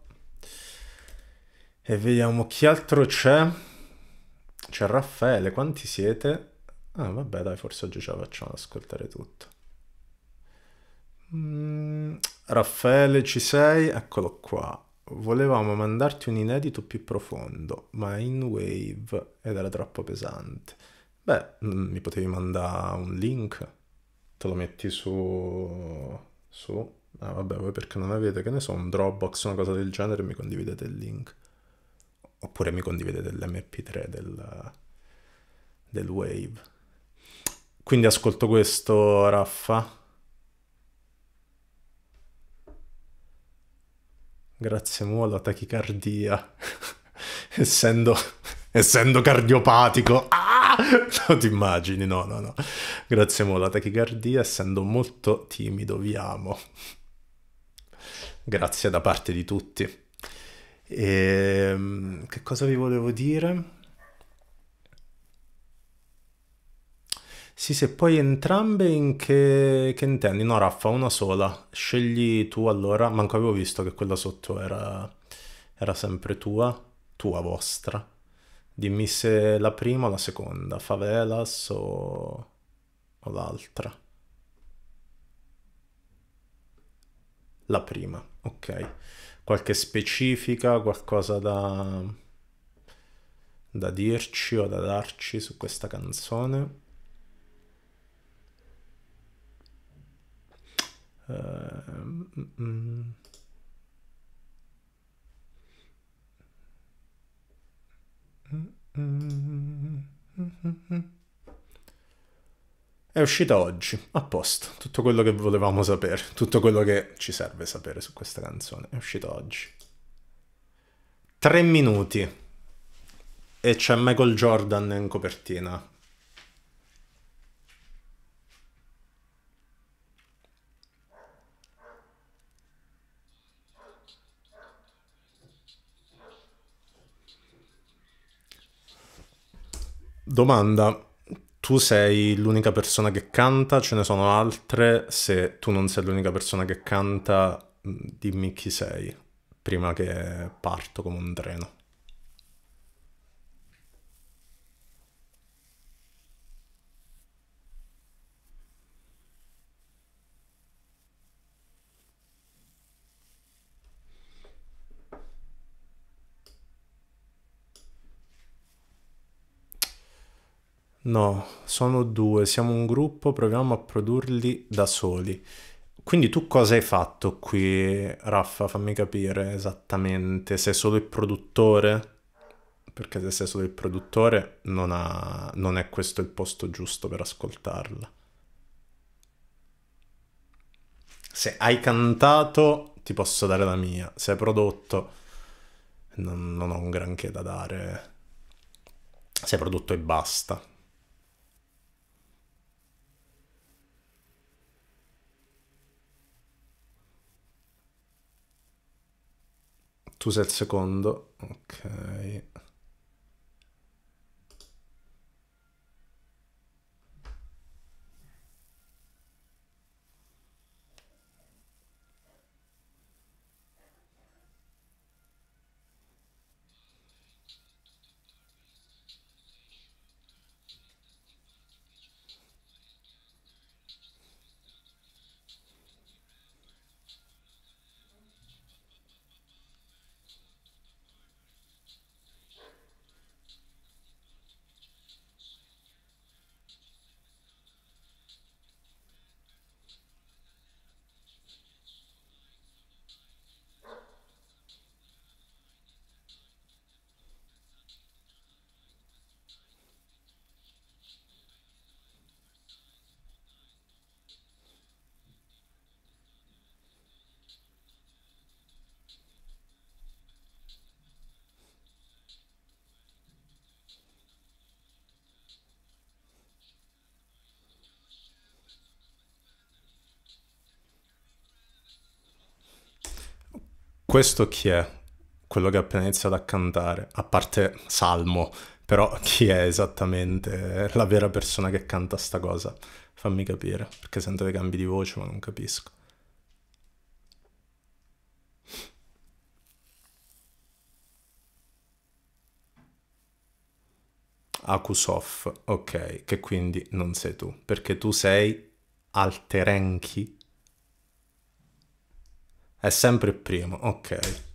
E vediamo chi altro c'è. C'è Raffaele, quanti siete? Ah, vabbè, dai, forse oggi ce la facciamo ascoltare tutto. Mm, Raffaele, ci sei? Eccolo qua. Volevamo mandarti un inedito più profondo, ma in wave ed era troppo pesante. Beh, mm, mi potevi mandare un link. Te lo metti su... su Ah, vabbè, voi perché non avete, che ne so, un Dropbox o una cosa del genere, mi condividete il link. Oppure mi condividete l'MP3 del, del Wave. Quindi ascolto questo, Raffa. Grazie mo alla tachicardia. essendo, essendo cardiopatico. Ah! Non ti immagini, no, no, no. Grazie mo alla tachicardia, essendo molto timido, vi amo. Grazie da parte di tutti. E, ehm, che cosa vi volevo dire? Sì, se poi entrambe in che, che intendi? No, Raffa, una sola. Scegli tu allora. Manco avevo visto che quella sotto era, era sempre tua, tua vostra. Dimmi se la prima o la seconda, Favelas o, o l'altra. La prima ok qualche specifica qualcosa da da dirci o da darci su questa canzone uh, mm, mm. Mm-hmm. È uscita oggi, apposta, tutto quello che volevamo sapere, tutto quello che ci serve sapere su questa canzone, è uscita oggi. Tre minuti e c'è Michael Jordan in copertina. Domanda tu sei l'unica persona che canta, ce ne sono altre, se tu non sei l'unica persona che canta, mm, dimmi chi sei, prima che parto come un treno. No, sono due, siamo un gruppo, proviamo a produrli da soli. Quindi tu cosa hai fatto qui, Raffa? Fammi capire esattamente. Sei solo il produttore? Perché se sei solo il produttore non, ha... non è questo il posto giusto per ascoltarla. Se hai cantato ti posso dare la mia, se hai prodotto non, non ho un granché da dare. Se hai prodotto e basta. tu sei il secondo. Ok. Questo chi è? Quello che ha appena iniziato a cantare, a parte Salmo, però chi è esattamente la vera persona che canta sta cosa? Fammi capire, perché sento dei cambi di voce ma non capisco. Akusov, ok, che quindi non sei tu, perché tu sei Alterenki è sempre primo, ok.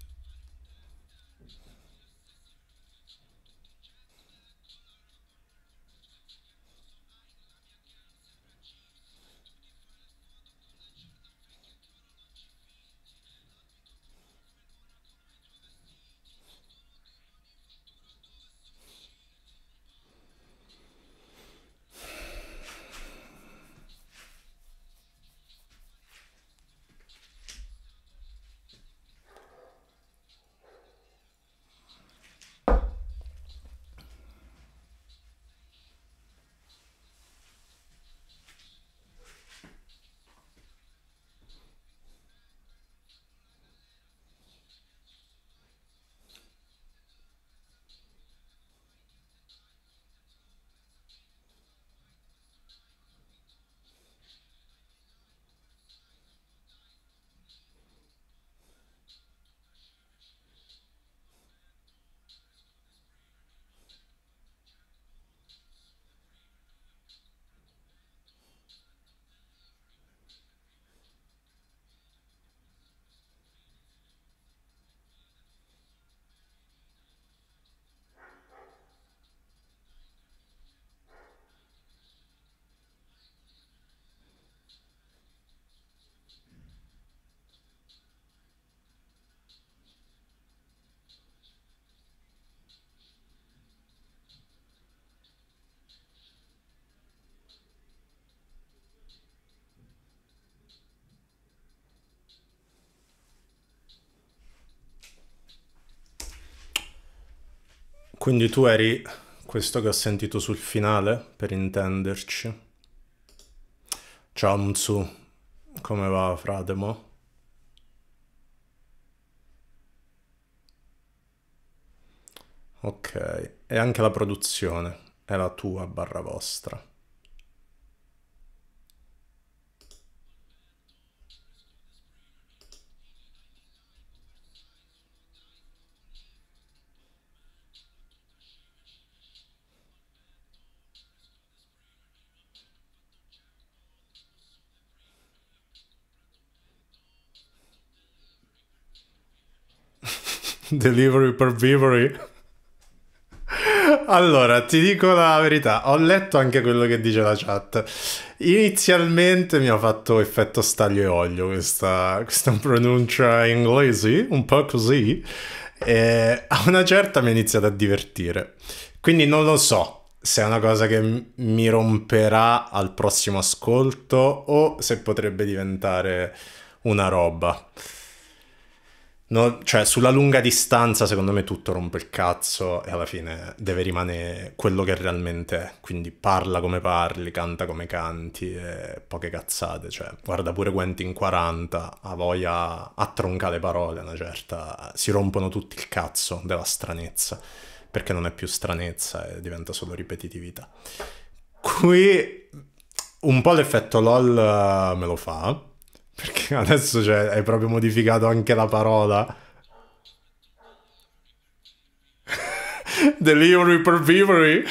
Quindi tu eri questo che ho sentito sul finale, per intenderci. Ciao Mzu, come va Frademo? Ok, e anche la produzione è la tua barra vostra. Delivery per Vivery. Allora, ti dico la verità, ho letto anche quello che dice la chat. Inizialmente mi ha fatto effetto staglio e olio questa, questa pronuncia inglese, un po' così, e a una certa mi ha iniziato a divertire. Quindi non lo so se è una cosa che mi romperà al prossimo ascolto o se potrebbe diventare una roba. No, cioè, sulla lunga distanza, secondo me tutto rompe il cazzo e alla fine deve rimanere quello che realmente è. Quindi parla come parli, canta come canti e poche cazzate. Cioè, guarda pure Quentin 40, ha voglia a troncare le parole, una certa. Si rompono tutti il cazzo della stranezza, perché non è più stranezza e eh, diventa solo ripetitività. Qui un po' l'effetto LOL eh, me lo fa perché adesso cioè, hai proprio modificato anche la parola. Delivery per Vivery.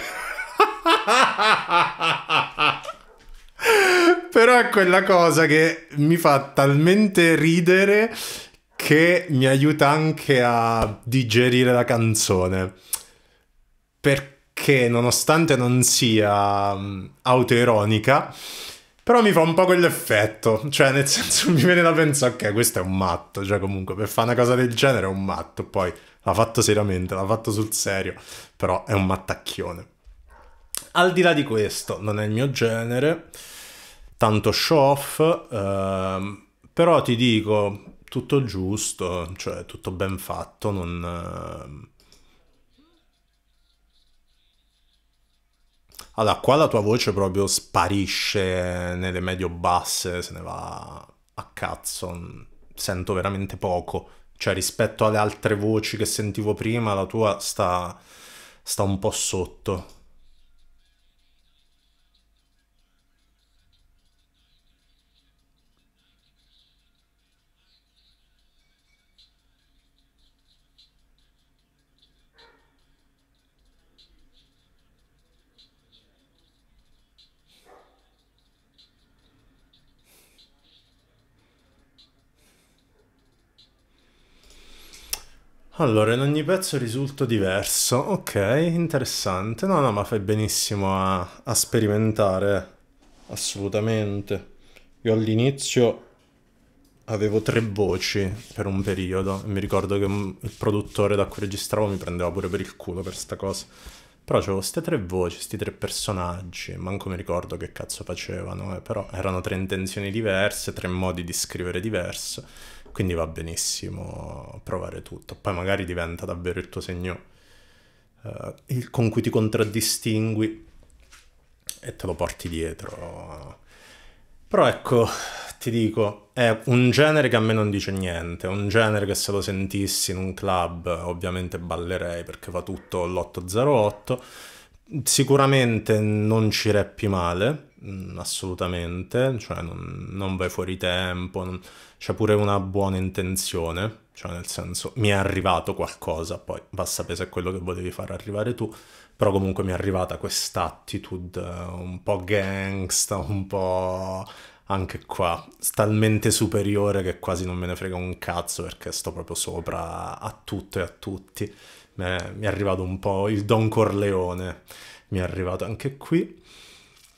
Però è quella cosa che mi fa talmente ridere che mi aiuta anche a digerire la canzone. Perché nonostante non sia mm, autoironica, però mi fa un po' quell'effetto, cioè nel senso mi viene da pensare, ok, questo è un matto, cioè comunque per fare una cosa del genere è un matto, poi l'ha fatto seriamente, l'ha fatto sul serio, però è un mattacchione. Al di là di questo, non è il mio genere, tanto show off, ehm, però ti dico, tutto giusto, cioè tutto ben fatto, non... Ehm, Allora, qua la tua voce proprio sparisce nelle medio-basse, se ne va a cazzo, sento veramente poco. Cioè, rispetto alle altre voci che sentivo prima, la tua sta, sta un po' sotto. Allora, in ogni pezzo risulto diverso. Ok, interessante. No, no, ma fai benissimo a, a sperimentare. Assolutamente. Io all'inizio avevo tre voci per un periodo. Mi ricordo che il produttore da cui registravo mi prendeva pure per il culo per sta cosa. Però avevo queste tre voci, questi tre personaggi, manco mi ricordo che cazzo facevano, eh, però erano tre intenzioni diverse, tre modi di scrivere diverse quindi va benissimo provare tutto, poi magari diventa davvero il tuo segno eh, il, con cui ti contraddistingui e te lo porti dietro. Però ecco, ti dico, è un genere che a me non dice niente, è un genere che se lo sentissi in un club ovviamente ballerei perché va tutto l'808, sicuramente non ci reppi male, Mm, assolutamente, cioè non, non, vai fuori tempo, non... c'è pure una buona intenzione, cioè nel senso mi è arrivato qualcosa, poi va a sapere se è quello che volevi far arrivare tu, però comunque mi è arrivata questa attitude eh, un po' gangsta, un po' anche qua, talmente superiore che quasi non me ne frega un cazzo perché sto proprio sopra a tutto e a tutti. Mi è, mi è arrivato un po' il Don Corleone, mi è arrivato anche qui.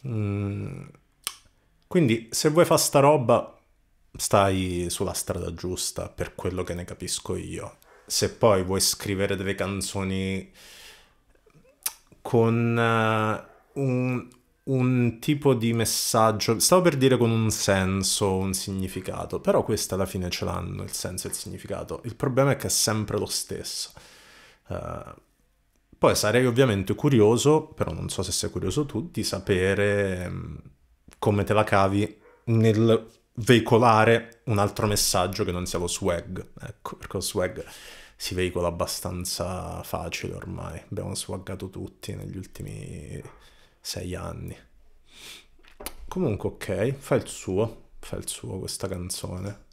Mm. Quindi se vuoi fare sta roba, stai sulla strada giusta, per quello che ne capisco io. Se poi vuoi scrivere delle canzoni con uh, un, un tipo di messaggio, stavo per dire con un senso, un significato, però queste alla fine ce l'hanno il senso e il significato. Il problema è che è sempre lo stesso. Uh, poi sarei ovviamente curioso, però non so se sei curioso tu, di sapere mm, come te la cavi nel veicolare un altro messaggio che non sia lo swag. Ecco, perché lo swag si veicola abbastanza facile ormai. Abbiamo swaggato tutti negli ultimi sei anni. Comunque, ok, fa il suo, fa il suo questa canzone.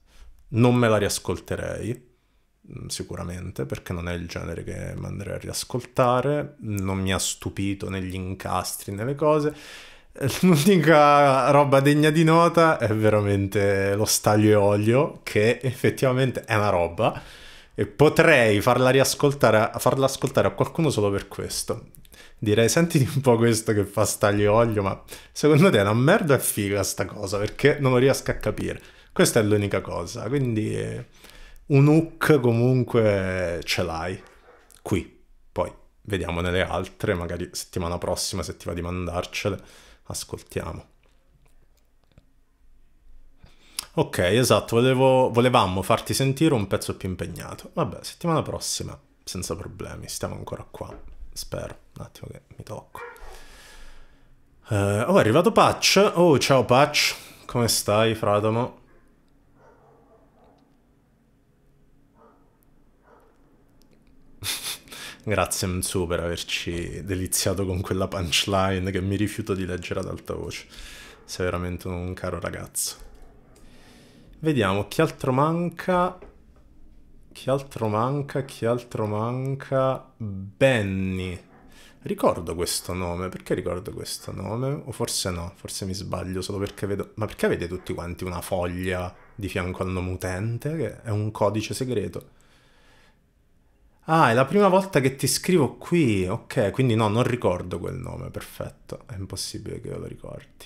Non me la riascolterei Mm, sicuramente, perché non è il genere che manderei a riascoltare, non mi ha stupito negli incastri, nelle cose. Eh, l'unica roba degna di nota è veramente lo staglio e olio, che effettivamente è una roba e potrei farla riascoltare, farla ascoltare a qualcuno solo per questo. Direi, sentiti un po' questo che fa staglio e olio, ma secondo te è una merda è figa sta cosa, perché non lo riesco a capire. Questa è l'unica cosa, quindi... Eh, un hook comunque ce l'hai qui. Poi vediamo nelle altre, magari settimana prossima se ti va di mandarcele, ascoltiamo. Ok, esatto, volevo, volevamo farti sentire un pezzo più impegnato. Vabbè, settimana prossima, senza problemi, stiamo ancora qua. Spero, un attimo che mi tocco. Uh, oh, è arrivato Patch. Oh, ciao Patch, come stai, Fratamo? Grazie Mzu per averci deliziato con quella punchline che mi rifiuto di leggere ad alta voce. Sei veramente un caro ragazzo. Vediamo, chi altro manca? Chi altro manca? Chi altro manca? Benny. Ricordo questo nome, perché ricordo questo nome? O forse no, forse mi sbaglio solo perché vedo... Ma perché avete tutti quanti una foglia di fianco al nome utente che è un codice segreto? Ah, è la prima volta che ti scrivo qui, ok, quindi no, non ricordo quel nome, perfetto, è impossibile che io lo ricordi.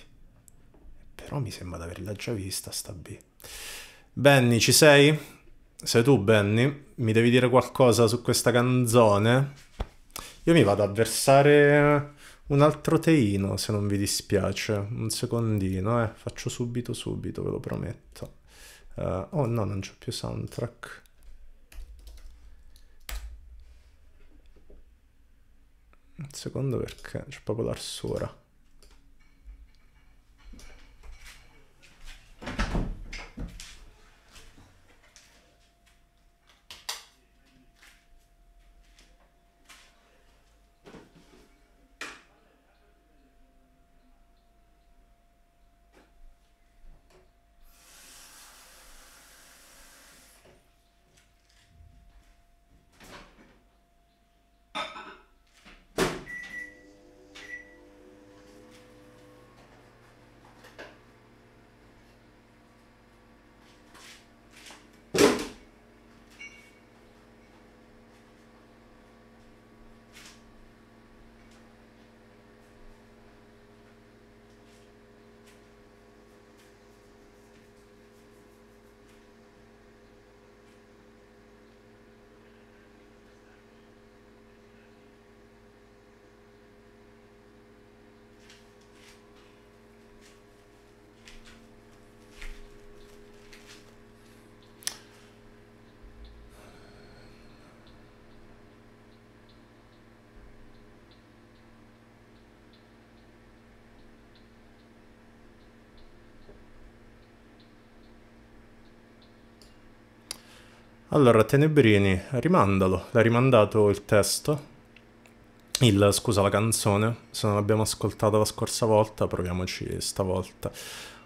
Però mi sembra di averla già vista, sta B. Benny, ci sei? Sei tu, Benny? Mi devi dire qualcosa su questa canzone? Io mi vado a versare un altro teino, se non vi dispiace. Un secondino, eh. Faccio subito, subito, ve lo prometto. Uh, oh no, non c'è più soundtrack. Un secondo perché c'è proprio l'arsura. Allora, Tenebrini, rimandalo. L'ha rimandato il testo. Il, scusa, la canzone. Se non l'abbiamo ascoltata la scorsa volta, proviamoci stavolta.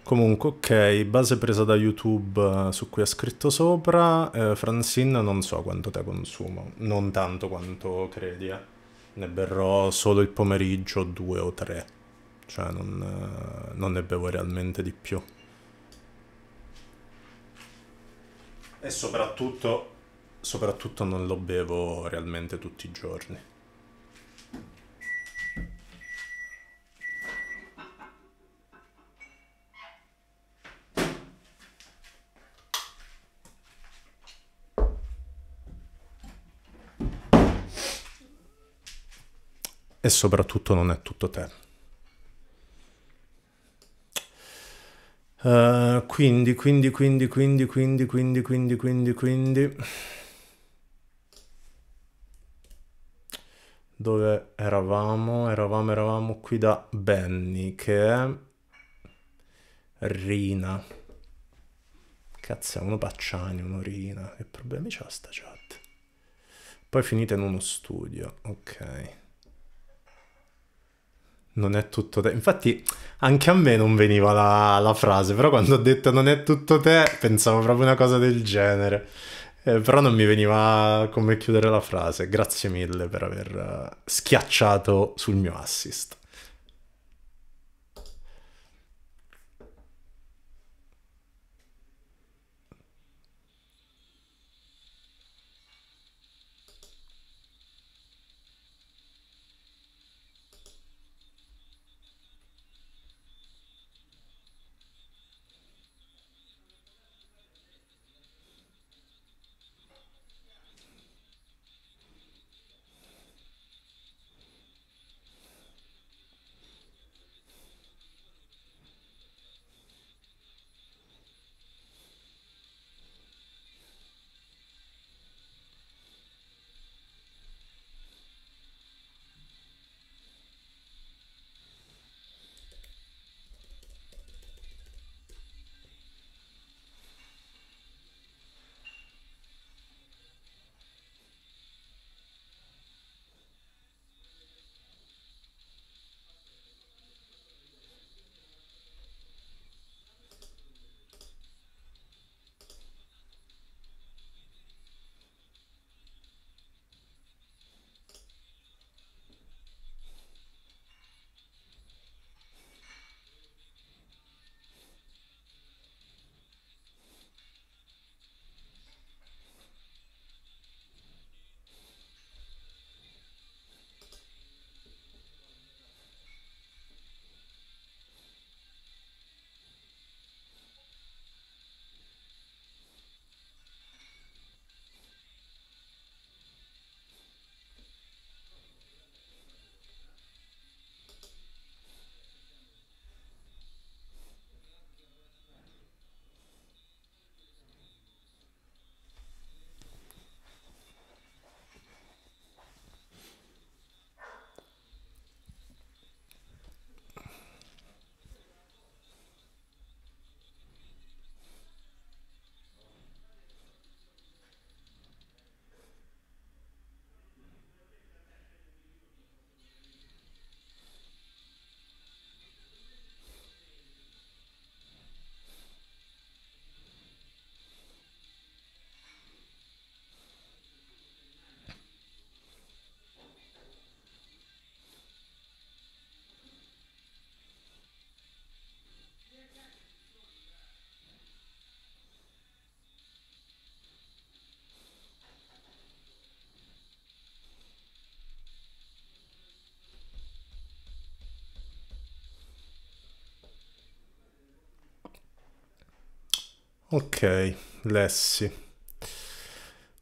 Comunque, ok, base presa da YouTube eh, su cui ha scritto sopra. Eh, Francine, non so quanto te consumo. Non tanto quanto credi, eh. Ne berrò solo il pomeriggio, due o tre. Cioè, non, eh, non ne bevo realmente di più. E soprattutto, soprattutto non lo bevo realmente tutti i giorni. E soprattutto non è tutto te. Uh, quindi, quindi, quindi, quindi, quindi, quindi, quindi, quindi, quindi... Dove eravamo? Eravamo, eravamo qui da Benny, che è... Rina. Cazzo, è uno Pacciani, uno Rina. Che problemi c'ha sta chat? Poi finite in uno studio, ok non è tutto te. Infatti anche a me non veniva la, la, frase, però quando ho detto non è tutto te pensavo proprio una cosa del genere. Eh, però non mi veniva come chiudere la frase. Grazie mille per aver eh, schiacciato sul mio assist. Ok, Lessi.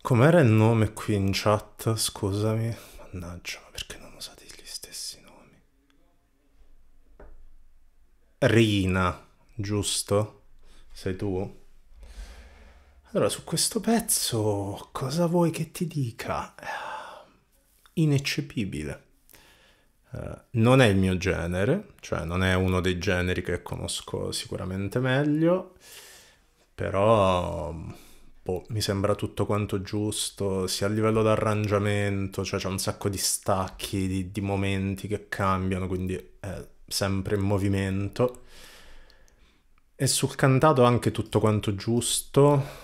Com'era il nome qui in chat? Scusami. Mannaggia, ma perché non usate gli stessi nomi? Rina, giusto? Sei tu? Allora, su questo pezzo, cosa vuoi che ti dica? Ineccepibile. Uh, non è il mio genere, cioè non è uno dei generi che conosco sicuramente meglio però boh, mi sembra tutto quanto giusto, sia a livello d'arrangiamento, cioè c'è un sacco di stacchi, di, di momenti che cambiano, quindi è sempre in movimento. E sul cantato anche tutto quanto giusto,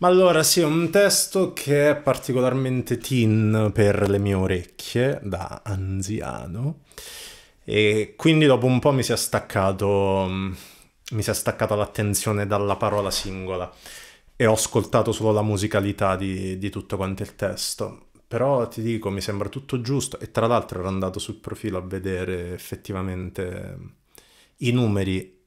Ma allora sì, è un testo che è particolarmente teen per le mie orecchie da anziano e quindi dopo un po' mi si è staccato mm, mi si è staccata l'attenzione dalla parola singola e ho ascoltato solo la musicalità di, di tutto quanto il testo. Però ti dico, mi sembra tutto giusto e tra l'altro ero andato sul profilo a vedere effettivamente mm, i numeri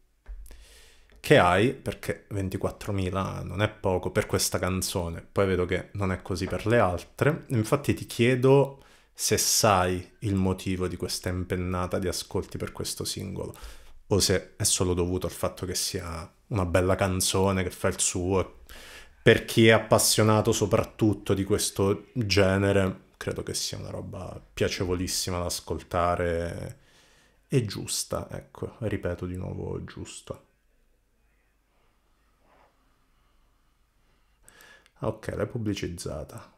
che hai, perché 24.000 non è poco per questa canzone, poi vedo che non è così per le altre, infatti ti chiedo se sai il motivo di questa impennata di ascolti per questo singolo, o se è solo dovuto al fatto che sia una bella canzone che fa il suo. Per chi è appassionato soprattutto di questo genere, credo che sia una roba piacevolissima da ascoltare e giusta, ecco, ripeto di nuovo giusta. ok l'hai pubblicizzata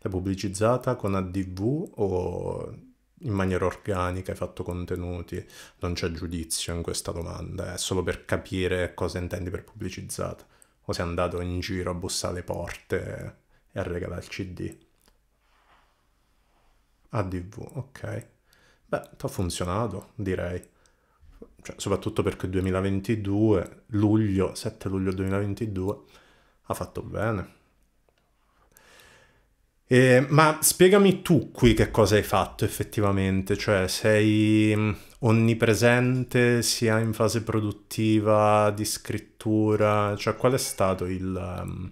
l'hai pubblicizzata con ADV o in maniera organica hai fatto contenuti? Non c'è giudizio in questa domanda, è solo per capire cosa intendi per pubblicizzata. O sei andato in giro a bussare le porte e a regalare il CD. ADV, ok. Beh, ti ha funzionato, direi cioè, soprattutto perché 2022, luglio, 7 luglio 2022, ha fatto bene. E, ma spiegami tu qui che cosa hai fatto effettivamente, cioè sei mm, onnipresente sia in fase produttiva, di scrittura, cioè qual è stato il, mm,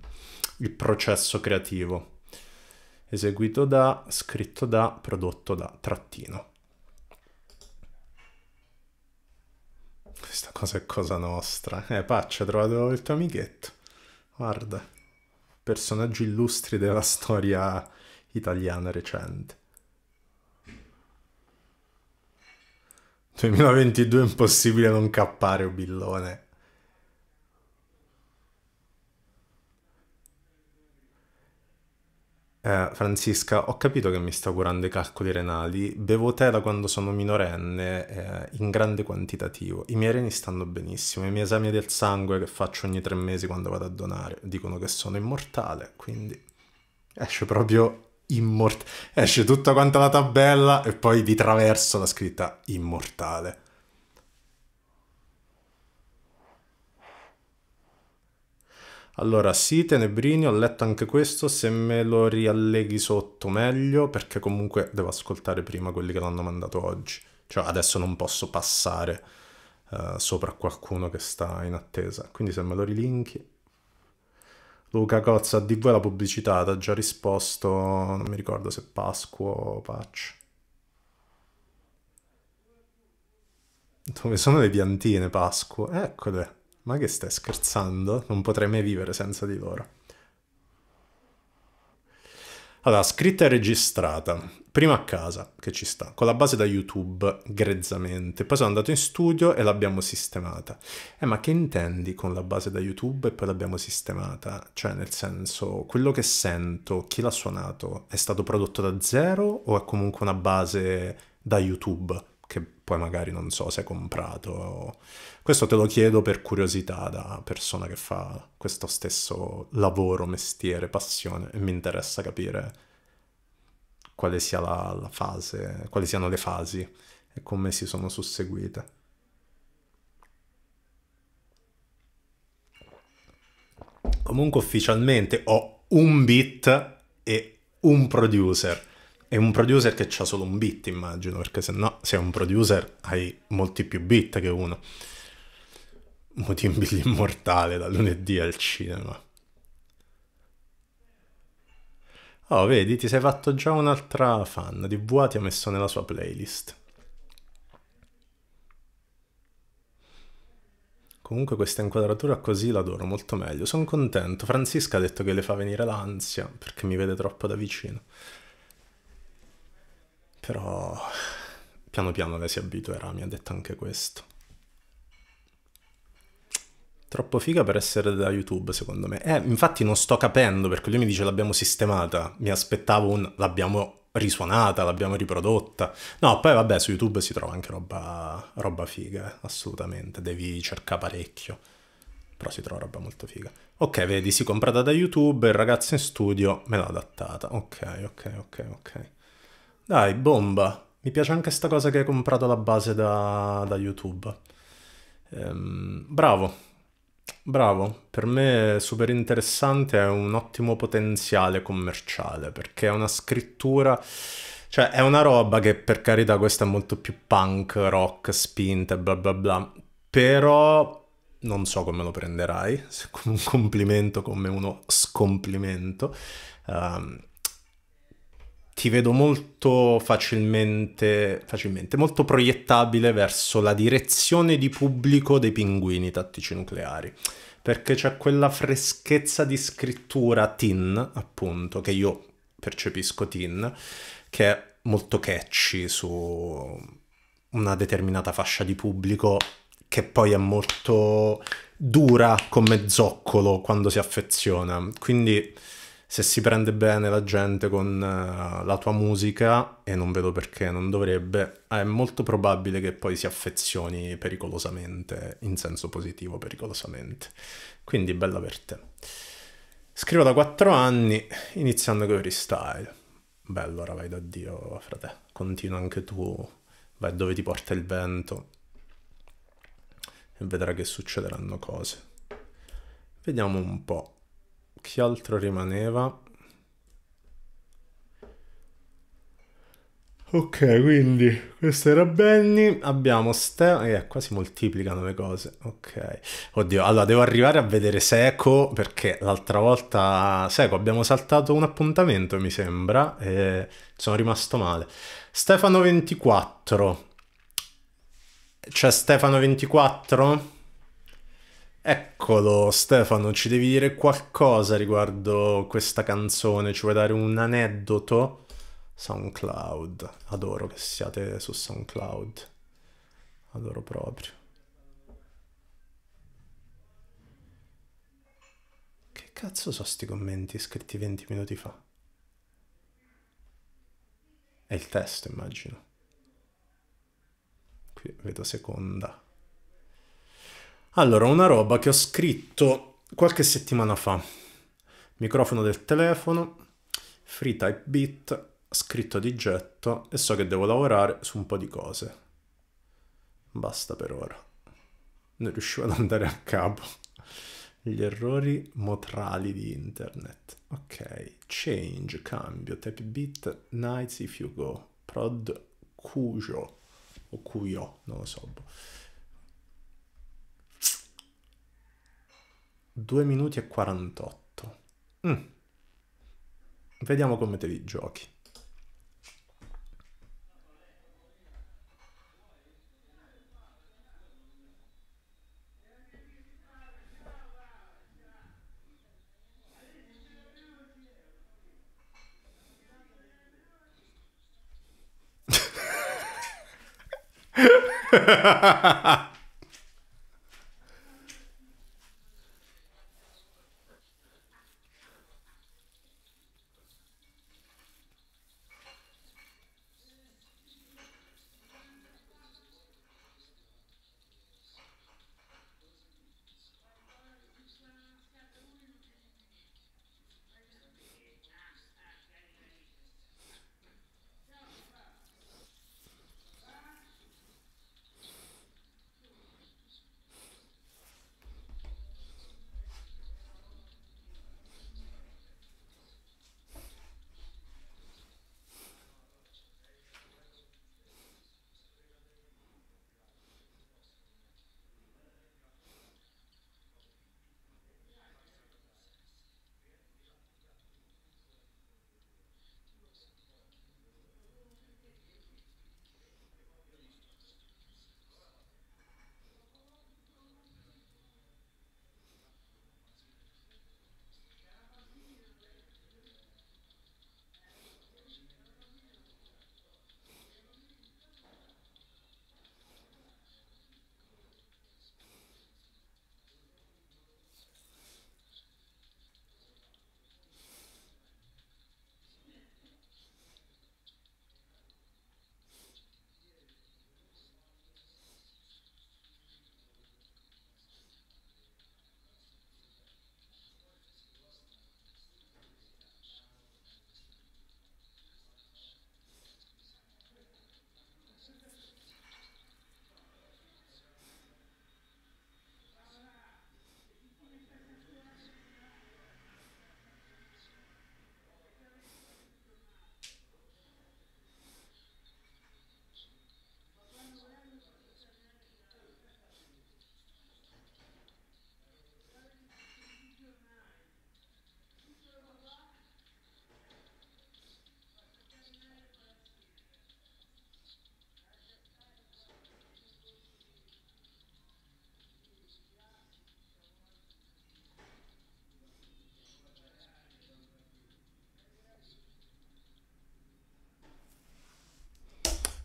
il processo creativo? Eseguito da, scritto da, prodotto da, trattino. Questa cosa è cosa nostra. Eh, Paccia, ho trovato il tuo amichetto. Guarda. Personaggi illustri della storia italiana recente. 2022 impossibile non cappare, o billone. Eh, Francisca, ho capito che mi sto curando i calcoli renali, bevo tè da quando sono minorenne eh, in grande quantitativo, i miei reni stanno benissimo, i miei esami del sangue che faccio ogni tre mesi quando vado a donare dicono che sono immortale, quindi esce proprio immortale, esce tutta quanta la tabella e poi di traverso la scritta immortale. Allora, sì, Tenebrini, ho letto anche questo, se me lo rialleghi sotto meglio, perché comunque devo ascoltare prima quelli che l'hanno mandato oggi. Cioè, adesso non posso passare uh, sopra qualcuno che sta in attesa. Quindi se me lo rilinki... Luca Cozza, di voi la pubblicità, ti ha già risposto, non mi ricordo se Pasquo o Paccio. Dove sono le piantine, Pasqua? Eccole. Ma che stai scherzando? Non potrei mai vivere senza di loro. Allora, scritta e registrata. Prima a casa, che ci sta, con la base da YouTube, grezzamente. Poi sono andato in studio e l'abbiamo sistemata. Eh, ma che intendi con la base da YouTube e poi l'abbiamo sistemata? Cioè, nel senso, quello che sento, chi l'ha suonato, è stato prodotto da zero o è comunque una base da YouTube? Che poi magari non so se è comprato o questo te lo chiedo per curiosità da persona che fa questo stesso lavoro, mestiere, passione e mi interessa capire quale sia la, la fase, quali siano le fasi e come si sono susseguite. Comunque ufficialmente ho un beat e un producer. E un producer che ha solo un beat, immagino, perché se no, se sei un producer hai molti più beat che uno. Mutimbi immortale da lunedì al cinema. Oh, vedi, ti sei fatto già un'altra fan. Di Bua ha messo nella sua playlist. Comunque questa inquadratura così l'adoro molto meglio. Sono contento. Francisca ha detto che le fa venire l'ansia perché mi vede troppo da vicino. Però piano piano lei si abituerà, mi ha detto anche questo. Troppo figa per essere da YouTube, secondo me. Eh, infatti non sto capendo perché lui mi dice l'abbiamo sistemata. Mi aspettavo un l'abbiamo risuonata, l'abbiamo riprodotta. No, poi vabbè, su YouTube si trova anche roba, roba figa, eh, assolutamente. Devi cercare parecchio. Però si trova roba molto figa. Ok, vedi, si è comprata da YouTube, il ragazzo in studio me l'ha adattata. Ok, ok, ok, ok. Dai, bomba. Mi piace anche sta cosa che hai comprato la base da, da YouTube. Ehm, bravo, Bravo, per me è super interessante, è un ottimo potenziale commerciale perché è una scrittura, cioè è una roba che per carità questa è molto più punk, rock, spinta, bla bla bla, però non so come lo prenderai, se come un complimento, come uno scomplimento. Um, ti vedo molto facilmente, facilmente, molto proiettabile verso la direzione di pubblico dei pinguini tattici nucleari, perché c'è quella freschezza di scrittura tin, appunto, che io percepisco tin, che è molto catchy su una determinata fascia di pubblico che poi è molto dura come zoccolo quando si affeziona, quindi se si prende bene la gente con eh, la tua musica, e non vedo perché non dovrebbe, eh, è molto probabile che poi si affezioni pericolosamente, in senso positivo pericolosamente. Quindi bella per te. Scrivo da 4 anni, iniziando con freestyle. Bello, ora vai da Dio, frate. Continua anche tu, vai dove ti porta il vento. E vedrai che succederanno cose. Vediamo un po' che altro rimaneva? Ok, quindi questo era Benny, abbiamo Stefano, eh, qua si moltiplicano le cose, ok. Oddio, allora devo arrivare a vedere Seco perché l'altra volta, Seco, abbiamo saltato un appuntamento mi sembra e sono rimasto male. Stefano 24, c'è Stefano 24? Eccolo, Stefano, ci devi dire qualcosa riguardo questa canzone? Ci vuoi dare un aneddoto? SoundCloud, adoro che siate su SoundCloud, adoro proprio. Che cazzo sono sti commenti scritti 20 minuti fa? È il testo, immagino. Qui vedo seconda. Allora, una roba che ho scritto qualche settimana fa. Microfono del telefono, free type bit, scritto di getto e so che devo lavorare su un po' di cose. Basta per ora. Non riuscivo ad andare a capo. Gli errori motrali di internet. Ok, change, cambio, type bit, nice if you go, prod, cujo o cuio, non lo so. 2 minuti e 48. Mm. Vediamo come te li giochi.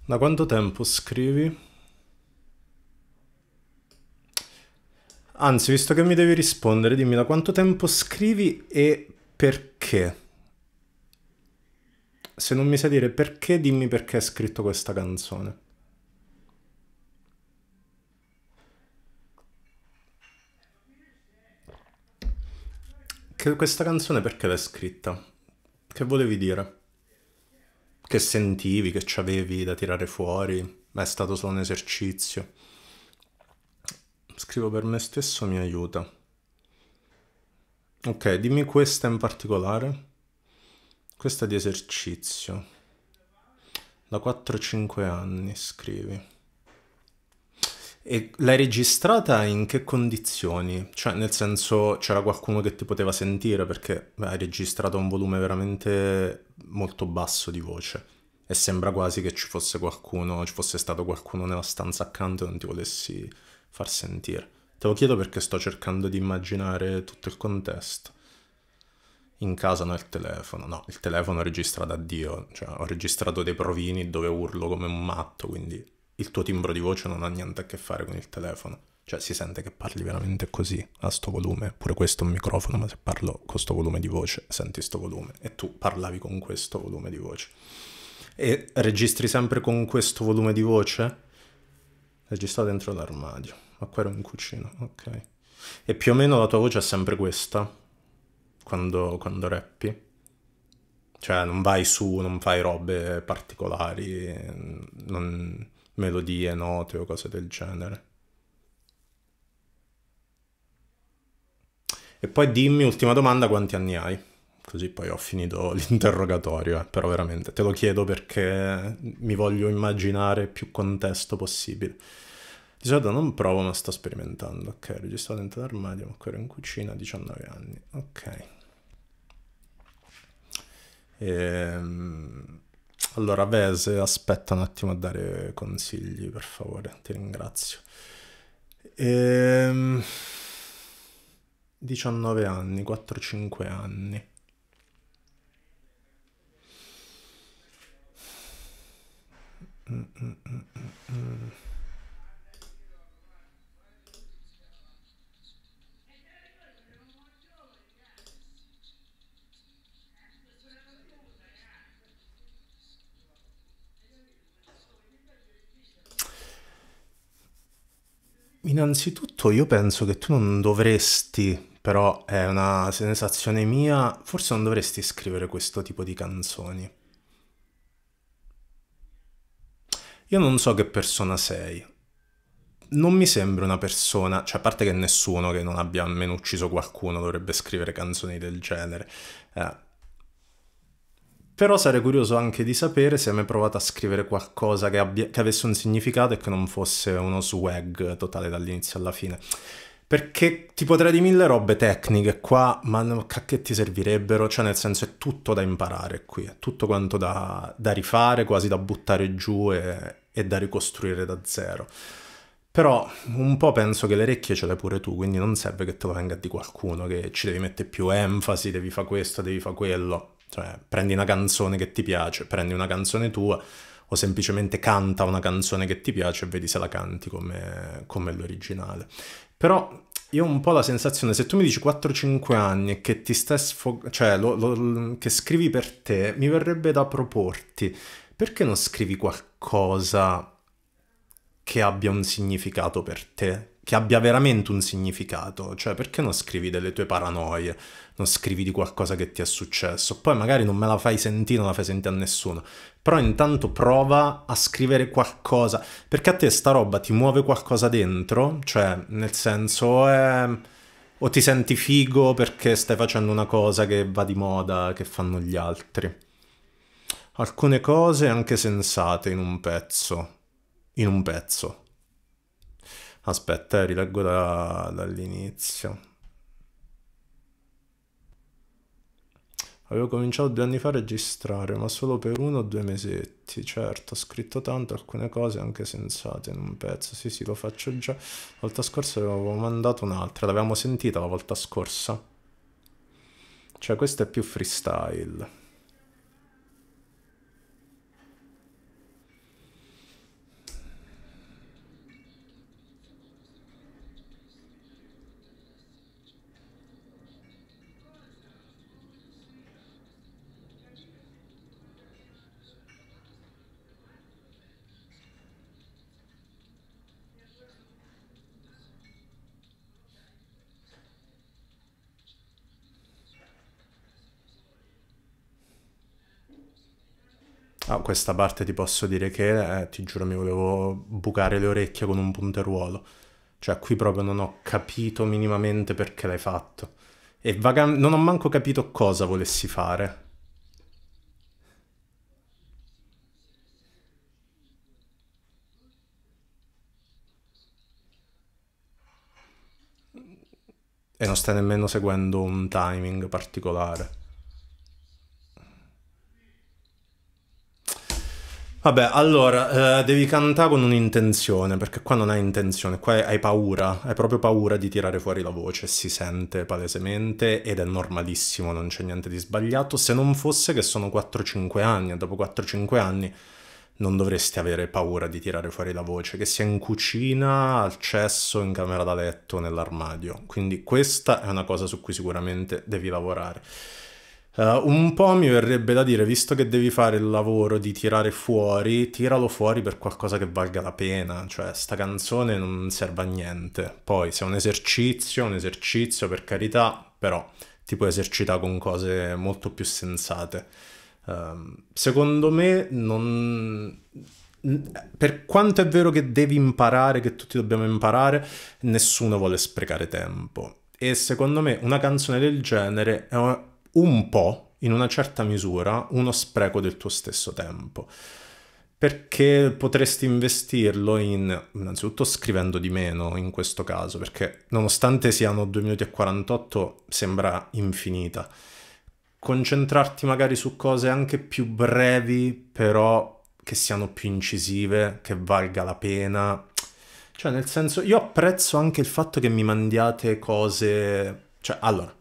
Da quanto tempo scrivi? Anzi, visto che mi devi rispondere, dimmi da quanto tempo scrivi e perché. Se non mi sai dire perché, dimmi perché hai scritto questa canzone. Che questa canzone perché l'hai scritta? Che volevi dire? che sentivi, che avevi da tirare fuori, ma è stato solo un esercizio. Scrivo per me stesso mi aiuta. Ok, dimmi questa in particolare. Questa di esercizio. Da 4-5 anni scrivi. E l'hai registrata in che condizioni? Cioè, nel senso, c'era qualcuno che ti poteva sentire perché beh, hai registrato un volume veramente molto basso di voce e sembra quasi che ci fosse qualcuno, ci fosse stato qualcuno nella stanza accanto e non ti volessi far sentire. Te lo chiedo perché sto cercando di immaginare tutto il contesto. In casa no, il telefono. No, il telefono è registrato a Dio. Cioè, ho registrato dei provini dove urlo come un matto, quindi il tuo timbro di voce non ha niente a che fare con il telefono. Cioè si sente che parli veramente così, a sto volume. Pure questo è un microfono, ma se parlo con sto volume di voce, senti sto volume. E tu parlavi con questo volume di voce. E registri sempre con questo volume di voce? Registra dentro l'armadio. Ma qua ero in cucina, ok. E più o meno la tua voce è sempre questa, quando, quando rappi. Cioè non vai su, non fai robe particolari, non melodie, note o cose del genere. E poi dimmi, ultima domanda, quanti anni hai? Così poi ho finito l'interrogatorio, eh, però veramente te lo chiedo perché mi voglio immaginare più contesto possibile. Di solito non provo ma sto sperimentando. Ok, registrato dentro l'armadio, ma ancora in cucina, 19 anni. Ok. Ehm... Allora, Vese, aspetta un attimo a dare consigli, per favore, ti ringrazio. Ehm... 19 anni, 4-5 anni. Mm, mm, mm, mm, mm. Innanzitutto io penso che tu non dovresti, però è una sensazione mia, forse non dovresti scrivere questo tipo di canzoni. Io non so che persona sei. Non mi sembra una persona, cioè a parte che nessuno che non abbia almeno ucciso qualcuno dovrebbe scrivere canzoni del genere. Eh, però sarei curioso anche di sapere se hai mai provato a scrivere qualcosa che, abbia, che avesse un significato e che non fosse uno swag totale dall'inizio alla fine. Perché ti potrei di mille robe tecniche qua, ma che ti servirebbero? Cioè, nel senso, è tutto da imparare qui, è tutto quanto da, da rifare, quasi da buttare giù e, e da ricostruire da zero. Però un po' penso che le orecchie ce le hai pure tu, quindi non serve che te lo venga di qualcuno, che ci devi mettere più enfasi, devi fare questo, devi fare quello cioè, prendi una canzone che ti piace, prendi una canzone tua o semplicemente canta una canzone che ti piace e vedi se la canti come, come l'originale. Però io ho un po' la sensazione, se tu mi dici 4-5 anni e che ti stai sfogando, cioè lo, lo, che scrivi per te, mi verrebbe da proporti, perché non scrivi qualcosa che abbia un significato per te? Che abbia veramente un significato? Cioè, perché non scrivi delle tue paranoie? non scrivi di qualcosa che ti è successo. Poi magari non me la fai sentire, non la fai sentire a nessuno. Però intanto prova a scrivere qualcosa, perché a te sta roba ti muove qualcosa dentro, cioè nel senso è... Ehm, o ti senti figo perché stai facendo una cosa che va di moda, che fanno gli altri. Alcune cose anche sensate in un pezzo. In un pezzo. Aspetta, eh, rileggo da, dall'inizio. Avevo cominciato due anni fa a registrare, ma solo per uno o due mesetti. Certo, ho scritto tanto, alcune cose anche sensate in un pezzo. Sì, sì, lo faccio già. La volta scorsa avevo mandato un'altra, l'avevamo sentita la volta scorsa. Cioè, questo è più freestyle. Ah, questa parte ti posso dire che, eh, ti giuro, mi volevo bucare le orecchie con un punteruolo. Cioè, qui proprio non ho capito minimamente perché l'hai fatto. E vaga... non ho manco capito cosa volessi fare. E non stai nemmeno seguendo un timing particolare. Vabbè, allora, eh, devi cantare con un'intenzione, perché qua non hai intenzione, qua hai paura, hai proprio paura di tirare fuori la voce, si sente palesemente ed è normalissimo, non c'è niente di sbagliato, se non fosse che sono 4-5 anni e dopo 4-5 anni non dovresti avere paura di tirare fuori la voce, che sia in cucina, al cesso, in camera da letto, nell'armadio. Quindi questa è una cosa su cui sicuramente devi lavorare. Uh, un po' mi verrebbe da dire, visto che devi fare il lavoro di tirare fuori, tiralo fuori per qualcosa che valga la pena, cioè sta canzone non serve a niente. Poi se è un esercizio, un esercizio per carità, però ti puoi esercitare con cose molto più sensate. Uh, secondo me non per quanto è vero che devi imparare, che tutti dobbiamo imparare, nessuno vuole sprecare tempo. E secondo me una canzone del genere è un po', in una certa misura, uno spreco del tuo stesso tempo. Perché potresti investirlo in, innanzitutto scrivendo di meno in questo caso, perché nonostante siano 2 minuti e 48 sembra infinita. Concentrarti magari su cose anche più brevi, però che siano più incisive, che valga la pena. Cioè, nel senso, io apprezzo anche il fatto che mi mandiate cose... Cioè, allora,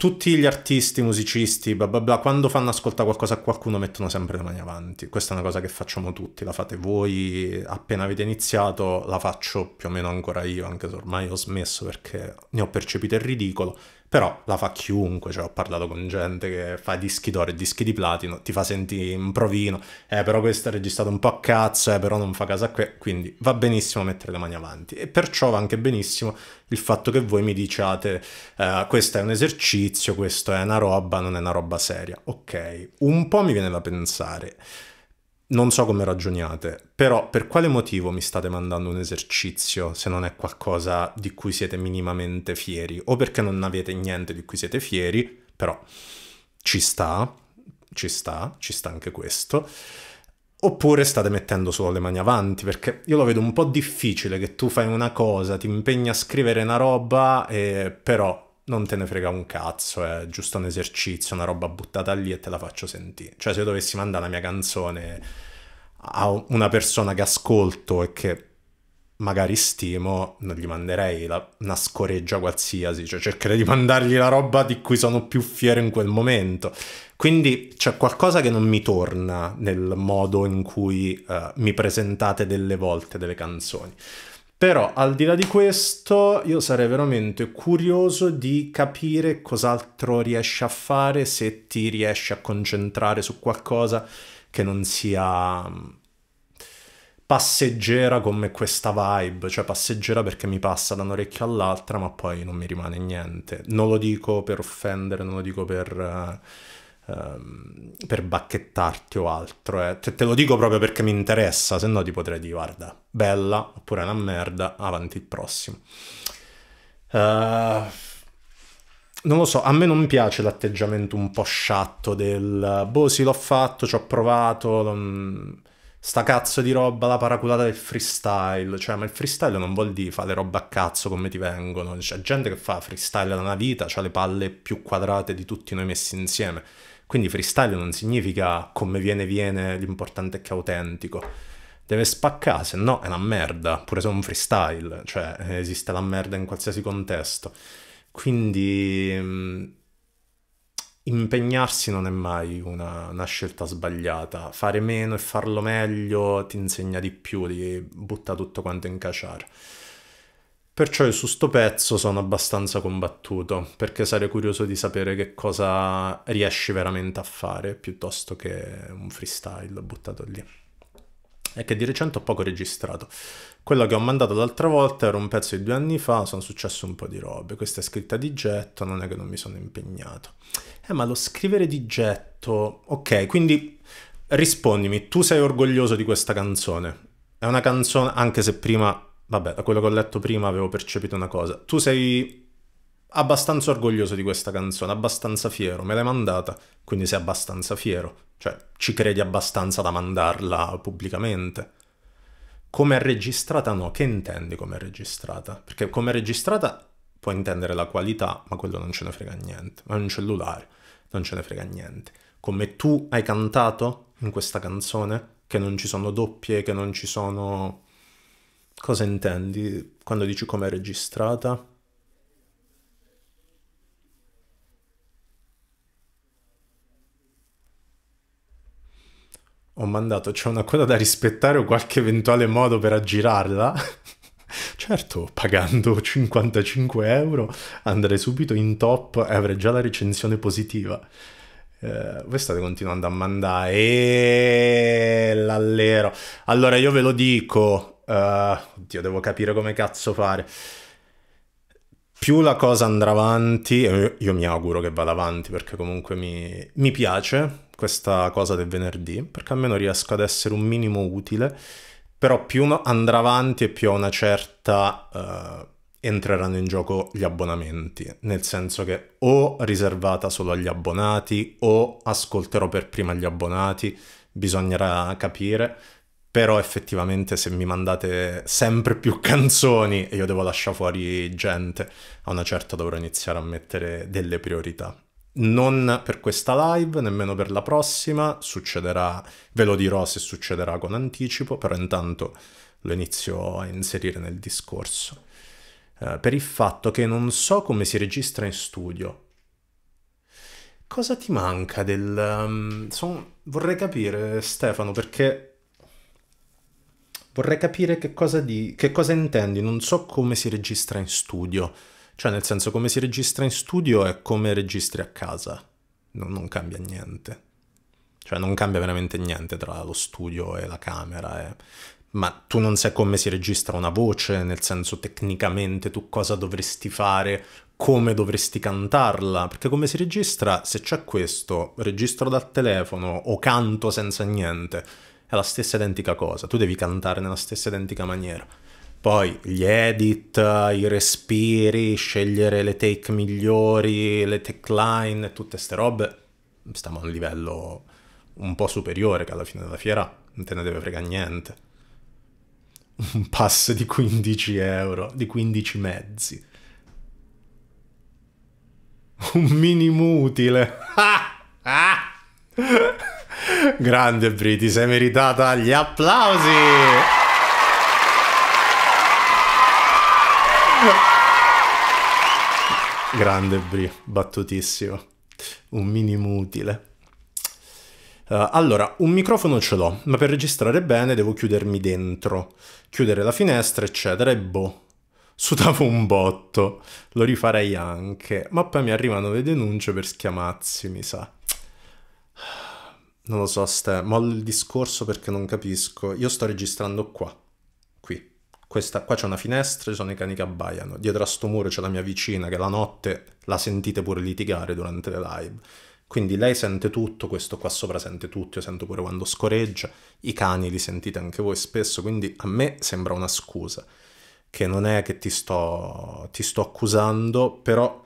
tutti gli artisti, musicisti, bla bla bla, quando fanno ascoltare qualcosa a qualcuno mettono sempre le mani avanti. Questa è una cosa che facciamo tutti, la fate voi appena avete iniziato, la faccio più o meno ancora io, anche se ormai ho smesso perché ne ho percepito il ridicolo però la fa chiunque, cioè ho parlato con gente che fa dischi d'oro e dischi di platino, ti fa sentire un provino, eh però questo è registrato un po' a cazzo, eh però non fa casa a que, quindi va benissimo mettere le mani avanti e perciò va anche benissimo il fatto che voi mi diciate eh, questo è un esercizio, questo è una roba, non è una roba seria, ok, un po' mi viene da pensare non so come ragioniate, però per quale motivo mi state mandando un esercizio se non è qualcosa di cui siete minimamente fieri? O perché non avete niente di cui siete fieri, però ci sta, ci sta, ci sta anche questo. Oppure state mettendo solo le mani avanti, perché io lo vedo un po' difficile che tu fai una cosa, ti impegni a scrivere una roba, e eh, però non te ne frega un cazzo, è giusto un esercizio, una roba buttata lì e te la faccio sentire. Cioè, se io dovessi mandare la mia canzone a una persona che ascolto e che magari stimo, non gli manderei la, una scoreggia qualsiasi, cioè cercherei di mandargli la roba di cui sono più fiero in quel momento. Quindi c'è qualcosa che non mi torna nel modo in cui uh, mi presentate delle volte delle canzoni. Però al di là di questo io sarei veramente curioso di capire cos'altro riesci a fare se ti riesci a concentrare su qualcosa che non sia mm, passeggera come questa vibe, cioè passeggera perché mi passa da un orecchio all'altra ma poi non mi rimane niente. Non lo dico per offendere, non lo dico per... Uh ehm, per bacchettarti o altro. Eh. Te, te, lo dico proprio perché mi interessa, se no ti potrei dire guarda, bella oppure una merda, avanti il prossimo. Uh, non lo so, a me non piace l'atteggiamento un po' sciatto del boh sì l'ho fatto, ci ho provato, non... sta cazzo di roba, la paraculata del freestyle, cioè ma il freestyle non vuol dire fare roba a cazzo come ti vengono, c'è gente che fa freestyle da una vita, ha le palle più quadrate di tutti noi messi insieme, quindi freestyle non significa come viene viene, l'importante è che è autentico. Deve spaccare, se no è una merda, pure se è un freestyle, cioè esiste la merda in qualsiasi contesto. Quindi mh, mm, impegnarsi non è mai una, una, scelta sbagliata, fare meno e farlo meglio ti insegna di più di buttare tutto quanto in caciara. Perciò io su sto pezzo sono abbastanza combattuto, perché sarei curioso di sapere che cosa riesci veramente a fare, piuttosto che un freestyle buttato lì. E che di recente ho poco registrato. Quello che ho mandato l'altra volta era un pezzo di due anni fa, sono successo un po' di robe. Questa è scritta di getto, non è che non mi sono impegnato. Eh, ma lo scrivere di getto... Ok, quindi rispondimi, tu sei orgoglioso di questa canzone? È una canzone, anche se prima vabbè, da quello che ho letto prima avevo percepito una cosa. Tu sei abbastanza orgoglioso di questa canzone, abbastanza fiero, me l'hai mandata, quindi sei abbastanza fiero, cioè ci credi abbastanza da mandarla pubblicamente. Come è registrata no, che intendi come è registrata? Perché come è registrata puoi intendere la qualità, ma quello non ce ne frega niente, ma è un cellulare, non ce ne frega niente. Come tu hai cantato in questa canzone, che non ci sono doppie, che non ci sono Cosa intendi quando dici com'è registrata? Ho mandato, c'è una cosa da rispettare o qualche eventuale modo per aggirarla? certo, pagando 55 euro andrei subito in top e avrei già la recensione positiva. Eh, voi state continuando a mandare. E eh, l'allero. Allora io ve lo dico, eh, oddio, devo capire come cazzo fare. Più la cosa andrà avanti, e io mi auguro che vada avanti perché comunque mi, mi piace questa cosa del venerdì, perché almeno riesco ad essere un minimo utile, però più andrà avanti e più a una certa... Uh, entreranno in gioco gli abbonamenti, nel senso che o riservata solo agli abbonati o ascolterò per prima gli abbonati, bisognerà capire, però effettivamente se mi mandate sempre più canzoni e io devo lasciare fuori gente, a una certa dovrò iniziare a mettere delle priorità. Non per questa live, nemmeno per la prossima, succederà, ve lo dirò se succederà con anticipo, però intanto lo inizio a inserire nel discorso. Eh, per il fatto che non so come si registra in studio. Cosa ti manca del... Um, son... Vorrei capire Stefano perché Vorrei capire che cosa, di, che cosa intendi, non so come si registra in studio. Cioè, nel senso, come si registra in studio è come registri a casa. Non, non cambia niente. Cioè, non cambia veramente niente tra lo studio e la camera. E... Eh. Ma tu non sai come si registra una voce, nel senso, tecnicamente tu cosa dovresti fare, come dovresti cantarla. Perché come si registra, se c'è questo, registro dal telefono o canto senza niente è la stessa identica cosa, tu devi cantare nella stessa identica maniera. Poi gli edit, i respiri, scegliere le take migliori, le take line, tutte ste robe, stiamo a un livello un po' superiore che alla fine della fiera non te ne deve frega niente. Un pass di 15 euro, di 15 mezzi. Un mini utile. Ah! Grande Bri, ti sei meritata gli applausi. Grande Bri, battutissimo. Un minimo utile. Uh, allora, un microfono ce l'ho, ma per registrare bene devo chiudermi dentro, chiudere la finestra, eccetera, e boh. Sudavo un botto, lo rifarei anche, ma poi mi arrivano le denunce per schiamazzi, mi sa. Non lo so, Ste, mollo il discorso perché non capisco. Io sto registrando qua, qui. Questa, qua c'è una finestra, ci sono i cani che abbaiano. Dietro a sto muro c'è la mia vicina che la notte la sentite pure litigare durante le live. Quindi lei sente tutto, questo qua sopra sente tutto, io sento pure quando scoreggia, i cani li sentite anche voi spesso, quindi a me sembra una scusa, che non è che ti sto, ti sto accusando, però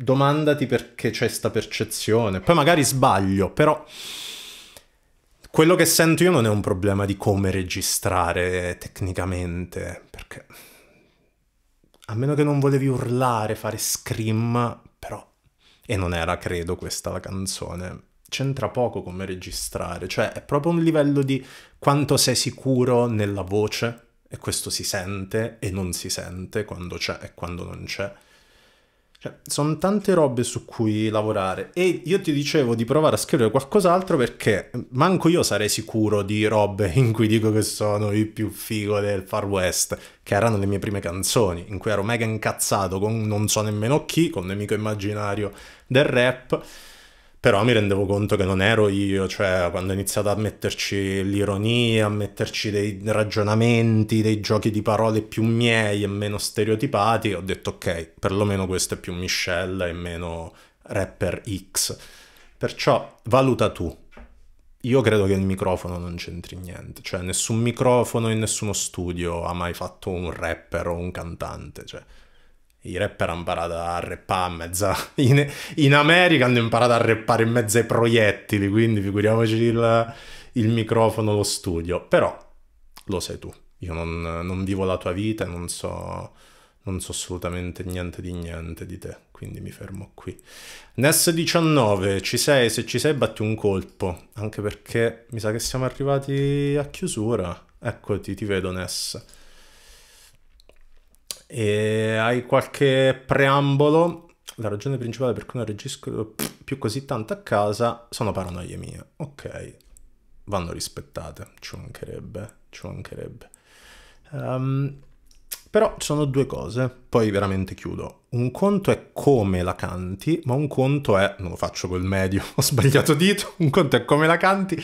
domandati perché c'è questa percezione. Poi magari sbaglio, però quello che sento io non è un problema di come registrare tecnicamente, perché a meno che non volevi urlare, fare scream, però e non era credo questa la canzone. C'entra poco come registrare, cioè è proprio un livello di quanto sei sicuro nella voce e questo si sente e non si sente quando c'è e quando non c'è. Cioè, sono tante robe su cui lavorare e io ti dicevo di provare a scrivere qualcos'altro perché manco io sarei sicuro di robe in cui dico che sono il più figo del Far West, che erano le mie prime canzoni, in cui ero mega incazzato con non so nemmeno chi, con nemico immaginario del rap però mi rendevo conto che non ero io, cioè quando ho iniziato a metterci l'ironia, a metterci dei ragionamenti, dei giochi di parole più miei e meno stereotipati, ho detto ok, perlomeno questo è più miscella e meno rapper X. Perciò valuta tu. Io credo che il microfono non c'entri niente, cioè nessun microfono in nessuno studio ha mai fatto un rapper o un cantante, cioè i rapper hanno imparato a reppare mezza... In, in, America hanno imparato a rappare in mezzo ai proiettili, quindi figuriamoci il, il microfono, lo studio. Però lo sai tu. Io non, non vivo la tua vita e non so, non so assolutamente niente di niente di te, quindi mi fermo qui. Ness 19, ci sei? Se ci sei batti un colpo, anche perché mi sa che siamo arrivati a chiusura. Eccoti, ti vedo Ness. E hai qualche preambolo? La ragione principale per cui non registro più così tanto a casa sono paranoie mie. Ok, vanno rispettate, ci mancherebbe, ci mancherebbe. Um, ehm, però sono due cose, poi veramente chiudo. Un conto è come la canti, ma un conto è, non lo faccio col medio, ho sbagliato dito, un conto è come la canti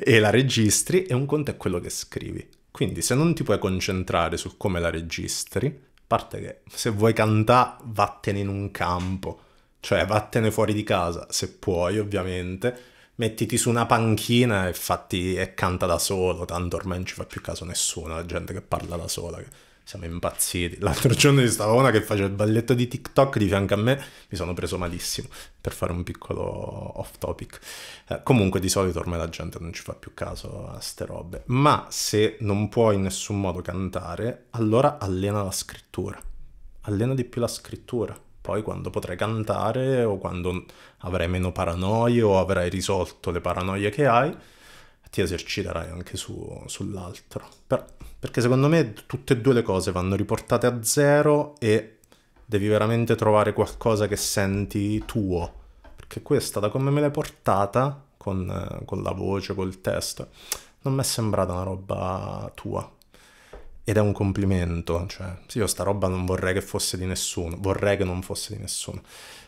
e la registri e un conto è quello che scrivi. Quindi se non ti puoi concentrare sul come la registri, parte che se vuoi cantare, vattene in un campo, cioè vattene fuori di casa, se puoi ovviamente, mettiti su una panchina e, fatti, e canta da solo, tanto ormai non ci fa più caso nessuno, la gente che parla da sola. Che siamo impazziti. L'altro giorno ci stava una che faceva il balletto di TikTok di fianco a me, mi sono preso malissimo per fare un piccolo off topic. Eh, comunque di solito ormai la gente non ci fa più caso a ste robe, ma se non puoi in nessun modo cantare, allora allena la scrittura. Allena di più la scrittura. Poi quando potrai cantare o quando avrai meno paranoie o avrai risolto le paranoie che hai, ti eserciterai anche su, sull'altro. Per, perché secondo me tutte e due le cose vanno riportate a zero e devi veramente trovare qualcosa che senti tuo. Perché questa, da come me l'hai portata, con, con la voce, col testo, non mi è sembrata una roba tua. Ed è un complimento, cioè, io sta roba non vorrei che fosse di nessuno, vorrei che non fosse di nessuno.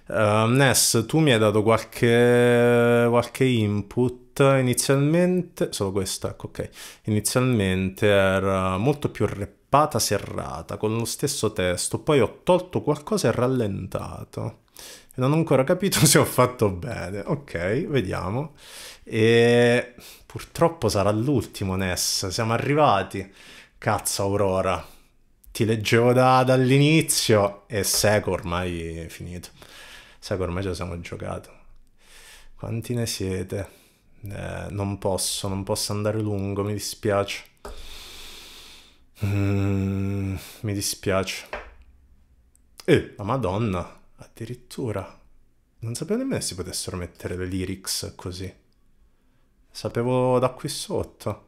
Uh, Ness, tu mi hai dato qualche, qualche input inizialmente, solo questa, ecco, ok, inizialmente era molto più rappata, serrata, con lo stesso testo, poi ho tolto qualcosa e rallentato. non ho ancora capito se ho fatto bene, ok, vediamo. E purtroppo sarà l'ultimo Ness, siamo arrivati. Cazzo Aurora, ti leggevo da, dall'inizio e secco ormai è finito sai che ormai ce lo siamo giocato. Quanti ne siete? Eh, non posso, non posso andare lungo, mi dispiace. Mm, mi dispiace. Eh, la madonna, addirittura. Non sapevo nemmeno se si potessero mettere le lyrics così. Sapevo da qui sotto.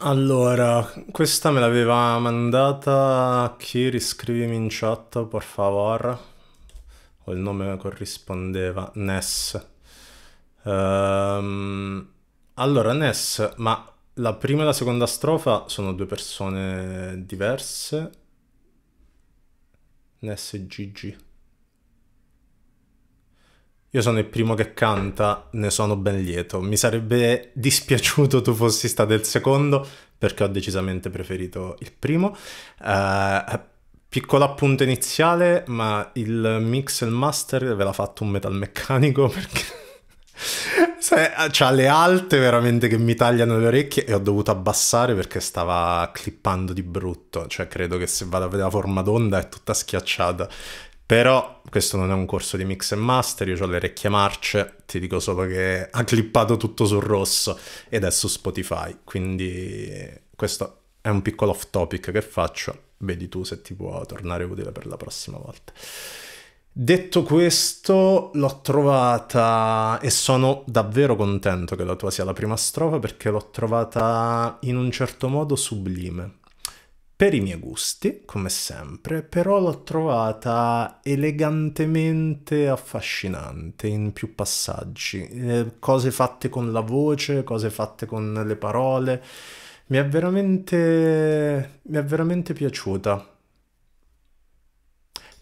Allora, questa me l'aveva mandata chi riscrivimi in chat, per favore. O il nome corrispondeva, Ness. Um, allora, Ness, ma la prima e la seconda strofa sono due persone diverse? Ness e Gigi. Io sono il primo che canta, ne sono ben lieto. Mi sarebbe dispiaciuto tu fossi stato il secondo, perché ho decisamente preferito il primo. Uh, piccolo appunto iniziale, ma il mix e il master ve l'ha fatto un metalmeccanico perché... C'ha le alte veramente che mi tagliano le orecchie e ho dovuto abbassare perché stava clippando di brutto. Cioè, credo che se vado a vedere la forma d'onda è tutta schiacciata. Però questo non è un corso di mix e master, io ho le orecchie marce, ti dico solo che ha clippato tutto sul rosso ed è su Spotify, quindi questo è un piccolo off topic che faccio, vedi tu se ti può tornare utile per la prossima volta. Detto questo, l'ho trovata e sono davvero contento che la tua sia la prima strofa perché l'ho trovata in un certo modo sublime per i miei gusti, come sempre, però l'ho trovata elegantemente affascinante in più passaggi, eh, cose fatte con la voce, cose fatte con le parole, mi è veramente, mi è veramente piaciuta.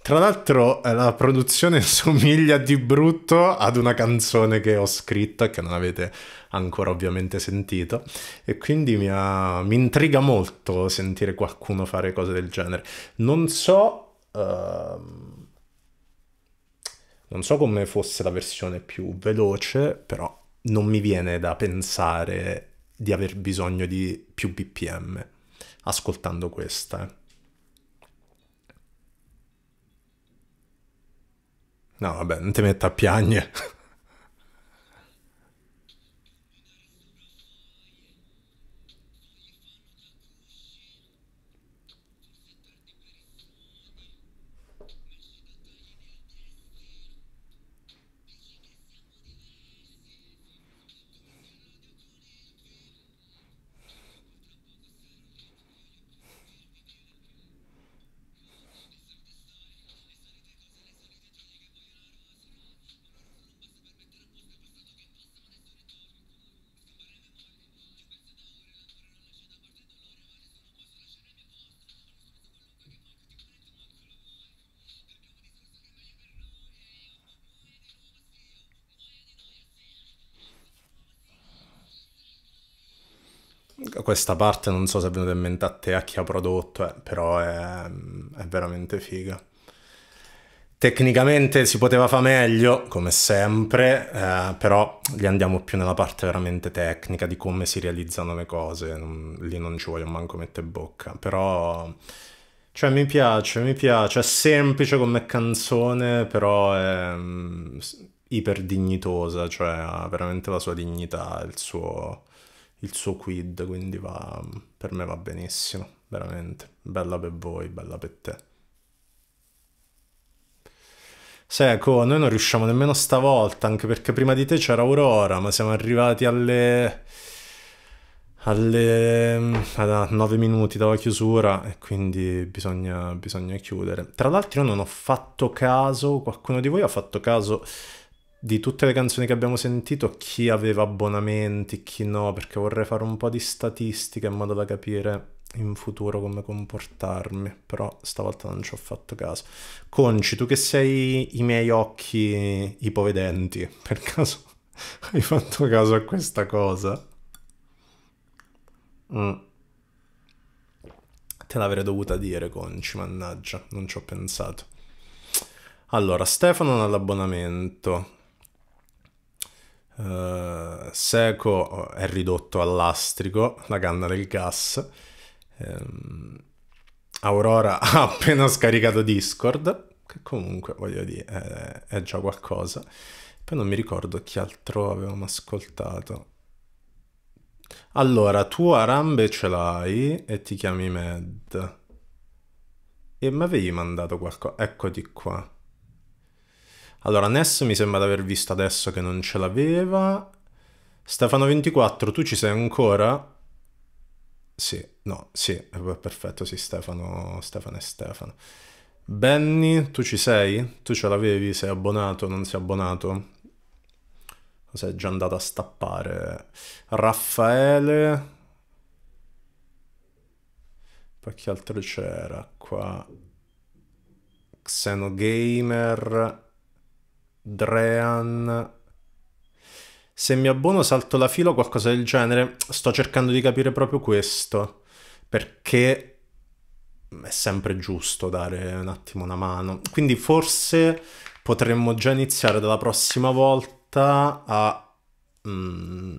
Tra l'altro eh, la produzione somiglia di brutto ad una canzone che ho scritto e che non avete ancora ovviamente sentito e quindi mi, ha, mi intriga molto sentire qualcuno fare cose del genere. Non so... Uh... Non so come fosse la versione più veloce, però non mi viene da pensare di aver bisogno di più bpm ascoltando questa. Eh. No, vabbè, non ti metto a piangere. questa parte non so se è venuta in mente a te, a chi ha prodotto, eh, però è, mm, è veramente figa. Tecnicamente si poteva fare meglio, come sempre, eh, però lì andiamo più nella parte veramente tecnica di come si realizzano le cose, non, lì non ci voglio manco mettere bocca, però cioè mi piace, mi piace, è semplice come canzone, però è mh, mm, iperdignitosa, cioè ha veramente la sua dignità, il suo il suo quid, quindi va, per me va benissimo, veramente. Bella per voi, bella per te. Seco, noi non riusciamo nemmeno stavolta, anche perché prima di te c'era Aurora, ma siamo arrivati alle... alle... Ad 9 minuti dalla chiusura e quindi bisogna, bisogna chiudere. Tra l'altro io non ho fatto caso, qualcuno di voi ha fatto caso di tutte le canzoni che abbiamo sentito chi aveva abbonamenti, chi no, perché vorrei fare un po' di statistica in modo da capire in futuro come comportarmi, però stavolta non ci ho fatto caso. Conci, tu che sei i miei occhi ipovedenti, per caso hai fatto caso a questa cosa? Mm. Te l'avrei dovuta dire, Conci, mannaggia, non ci ho pensato. Allora, Stefano non ha l'abbonamento. Uh, Seco eh, è ridotto al lastrico, la canna del gas. Um, Aurora ha appena scaricato Discord, che comunque voglio dire è, è già qualcosa. Poi non mi ricordo chi altro avevamo ascoltato. Allora, tu Arambe ce l'hai e ti chiami Med. E mi avevi mandato qualcosa? Eccoti qua. Allora, Ness mi sembra di aver visto adesso che non ce l'aveva. Stefano24, tu ci sei ancora? Sì, no, sì, perfetto, sì, Stefano, Stefano e Stefano. Benny, tu ci sei? Tu ce l'avevi? Sei abbonato? Non sei abbonato? sei già andato a stappare? Raffaele... Poi chi altro c'era qua? Xenogamer... Drean. Se mi abbono salto la fila o qualcosa del genere, sto cercando di capire proprio questo, perché è sempre giusto dare un attimo una mano. Quindi forse potremmo già iniziare dalla prossima volta a... Mm,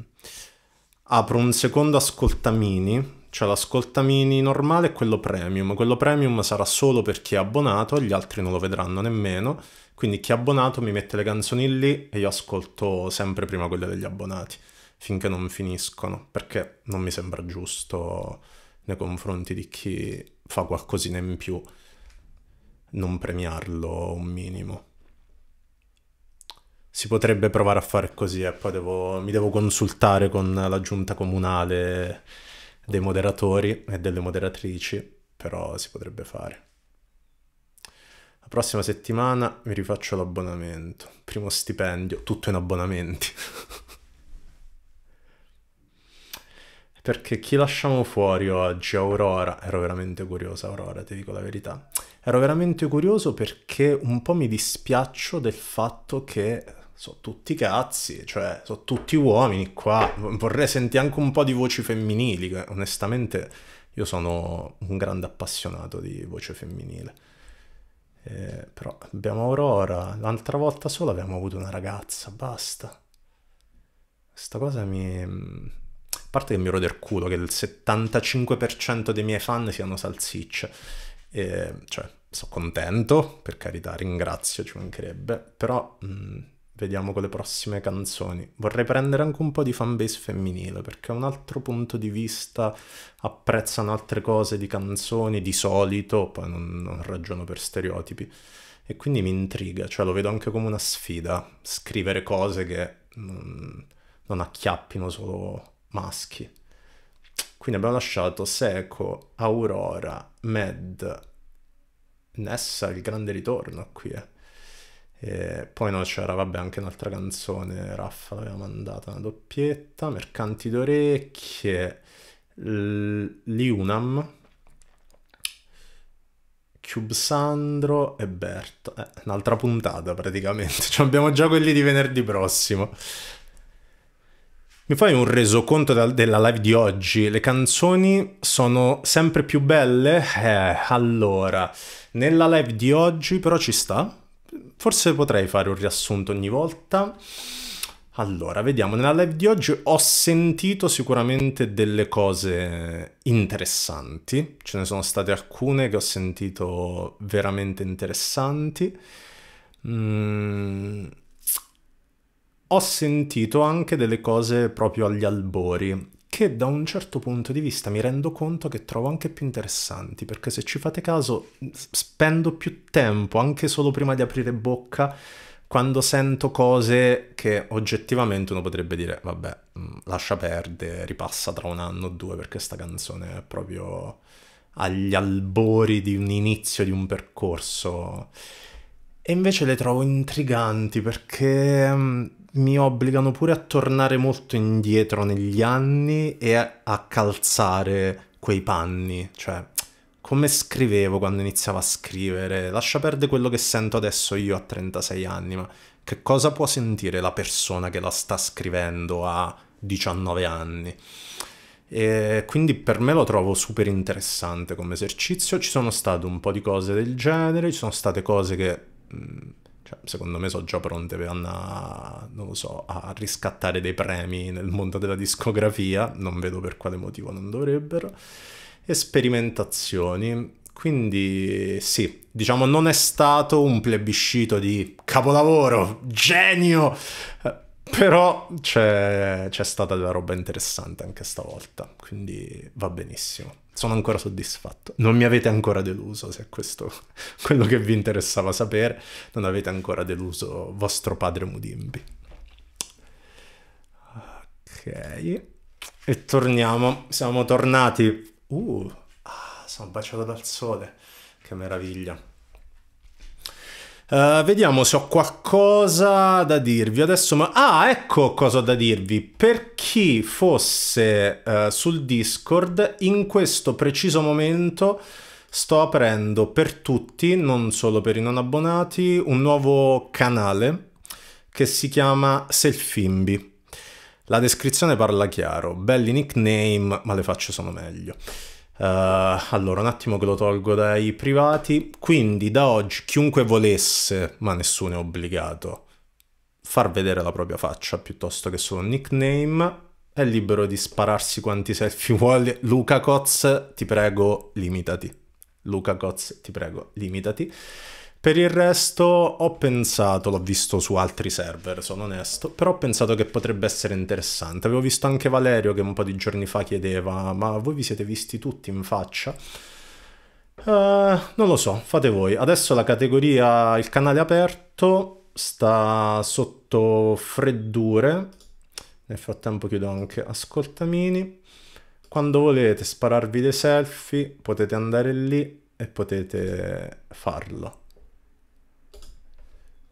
apro un secondo ascolta mini, cioè l'ascolta mini normale e quello premium. Quello premium sarà solo per chi è abbonato, gli altri non lo vedranno nemmeno. Quindi chi è abbonato mi mette le canzoni lì e io ascolto sempre prima quelle degli abbonati, finché non finiscono, perché non mi sembra giusto nei confronti di chi fa qualcosina in più non premiarlo un minimo. Si potrebbe provare a fare così e eh, poi devo, mi devo consultare con la giunta comunale dei moderatori e delle moderatrici, però si potrebbe fare. La prossima settimana mi rifaccio l'abbonamento. Primo stipendio, tutto in abbonamenti. Perché chi lasciamo fuori oggi? Aurora. Ero veramente curiosa, Aurora, ti dico la verità. Ero veramente curioso perché un po' mi dispiaccio del fatto che sono tutti cazzi, cioè sono tutti uomini qua. Vorrei sentire anche un po' di voci femminili, onestamente io sono un grande appassionato di voce femminile. Eh, però abbiamo Aurora, l'altra volta solo abbiamo avuto una ragazza, basta. Questa cosa mi... A parte che mi rode il culo che il 75% dei miei fan siano salsicce. Eh, cioè, sono contento, per carità, ringrazio, ci mancherebbe, però... Mh, mm, vediamo con le prossime canzoni. Vorrei prendere anche un po' di fanbase femminile, perché un altro punto di vista apprezzano altre cose di canzoni di solito, poi non, non ragiono per stereotipi. E quindi mi intriga, cioè lo vedo anche come una sfida, scrivere cose che non, non acchiappino solo maschi. Quindi abbiamo lasciato Seco, Aurora, Med, Nessa, il grande ritorno qui. Eh. E poi no, c'era, vabbè, anche un'altra canzone, Raffa l'aveva mandata, una doppietta, Mercanti d'orecchie, Liunam, Cube Sandro e Berto. Eh, un'altra puntata praticamente, cioè, abbiamo già quelli di venerdì prossimo. Mi fai un resoconto da, della live di oggi? Le canzoni sono sempre più belle? Eh, allora, nella live di oggi però ci sta Forse potrei fare un riassunto ogni volta. Allora, vediamo, nella live di oggi ho sentito sicuramente delle cose interessanti, ce ne sono state alcune che ho sentito veramente interessanti. Mm. Ho sentito anche delle cose proprio agli albori, che da un certo punto di vista mi rendo conto che trovo anche più interessanti, perché se ci fate caso spendo più tempo, anche solo prima di aprire bocca, quando sento cose che oggettivamente uno potrebbe dire, vabbè, mm, lascia perdere, ripassa tra un anno o due, perché sta canzone è proprio agli albori di un inizio di un percorso e invece le trovo intriganti perché mm, mi obbligano pure a tornare molto indietro negli anni e a calzare quei panni, cioè come scrivevo quando iniziavo a scrivere, lascia perdere quello che sento adesso io a 36 anni, ma che cosa può sentire la persona che la sta scrivendo a 19 anni? E quindi per me lo trovo super interessante come esercizio. Ci sono state un po' di cose del genere, ci sono state cose che Mm, cioè, secondo me sono già pronte per andare, non lo so, a riscattare dei premi nel mondo della discografia, non vedo per quale motivo non dovrebbero. sperimentazioni, quindi sì, diciamo non è stato un plebiscito di capolavoro, genio, eh, però c'è, c'è stata della roba interessante anche stavolta, quindi va benissimo. Sono ancora soddisfatto. Non mi avete ancora deluso, se è questo quello che vi interessava sapere. Non avete ancora deluso vostro padre Mudimbi. Ok. E torniamo. Siamo tornati. Uh, ah, sono baciato dal sole. Che meraviglia. Eh, vediamo se ho qualcosa da dirvi adesso. Ma... Ah, ecco cosa ho da dirvi. Per chi fosse uh, sul Discord, in questo preciso momento sto aprendo per tutti, non solo per i non abbonati, un nuovo canale che si chiama Selfimbi. La descrizione parla chiaro, belli nickname, ma le facce sono meglio. Uh, allora, un attimo che lo tolgo dai privati. Quindi, da oggi, chiunque volesse, ma nessuno è obbligato, far vedere la propria faccia piuttosto che solo un nickname, è libero di spararsi quanti selfie vuole. Luca Coz, ti prego, limitati. Luca Coz, ti prego, limitati. Per il resto ho pensato, l'ho visto su altri server, sono onesto, però ho pensato che potrebbe essere interessante. Avevo visto anche Valerio che un po' di giorni fa chiedeva, ma voi vi siete visti tutti in faccia? Uh, non lo so, fate voi. Adesso la categoria, il canale aperto sta sotto freddure. Nel frattempo chiudo anche ascoltamini. Quando volete spararvi dei selfie potete andare lì e potete farlo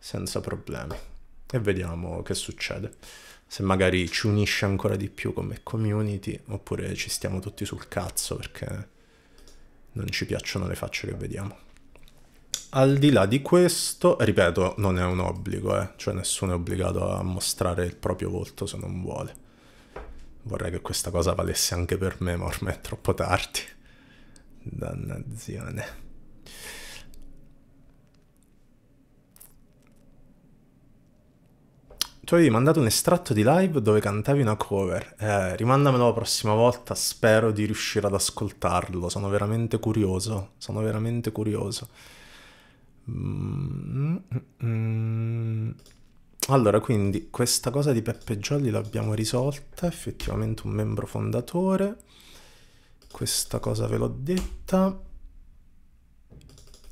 senza problemi. E vediamo che succede. Se magari ci unisce ancora di più come community, oppure ci stiamo tutti sul cazzo perché non ci piacciono le facce che vediamo. Al di là di questo, ripeto, non è un obbligo, eh? cioè nessuno è obbligato a mostrare il proprio volto se non vuole. Vorrei che questa cosa valesse anche per me, ma ormai è troppo tardi. Dannazione. tu avevi mandato un estratto di live dove cantavi una cover. Eh, rimandamelo la prossima volta, spero di riuscire ad ascoltarlo. Sono veramente curioso. Sono veramente curioso. Mm, mm, mm. Allora, quindi questa cosa di Peppe Jolly l'abbiamo risolta, effettivamente un membro fondatore. Questa cosa ve l'ho detta.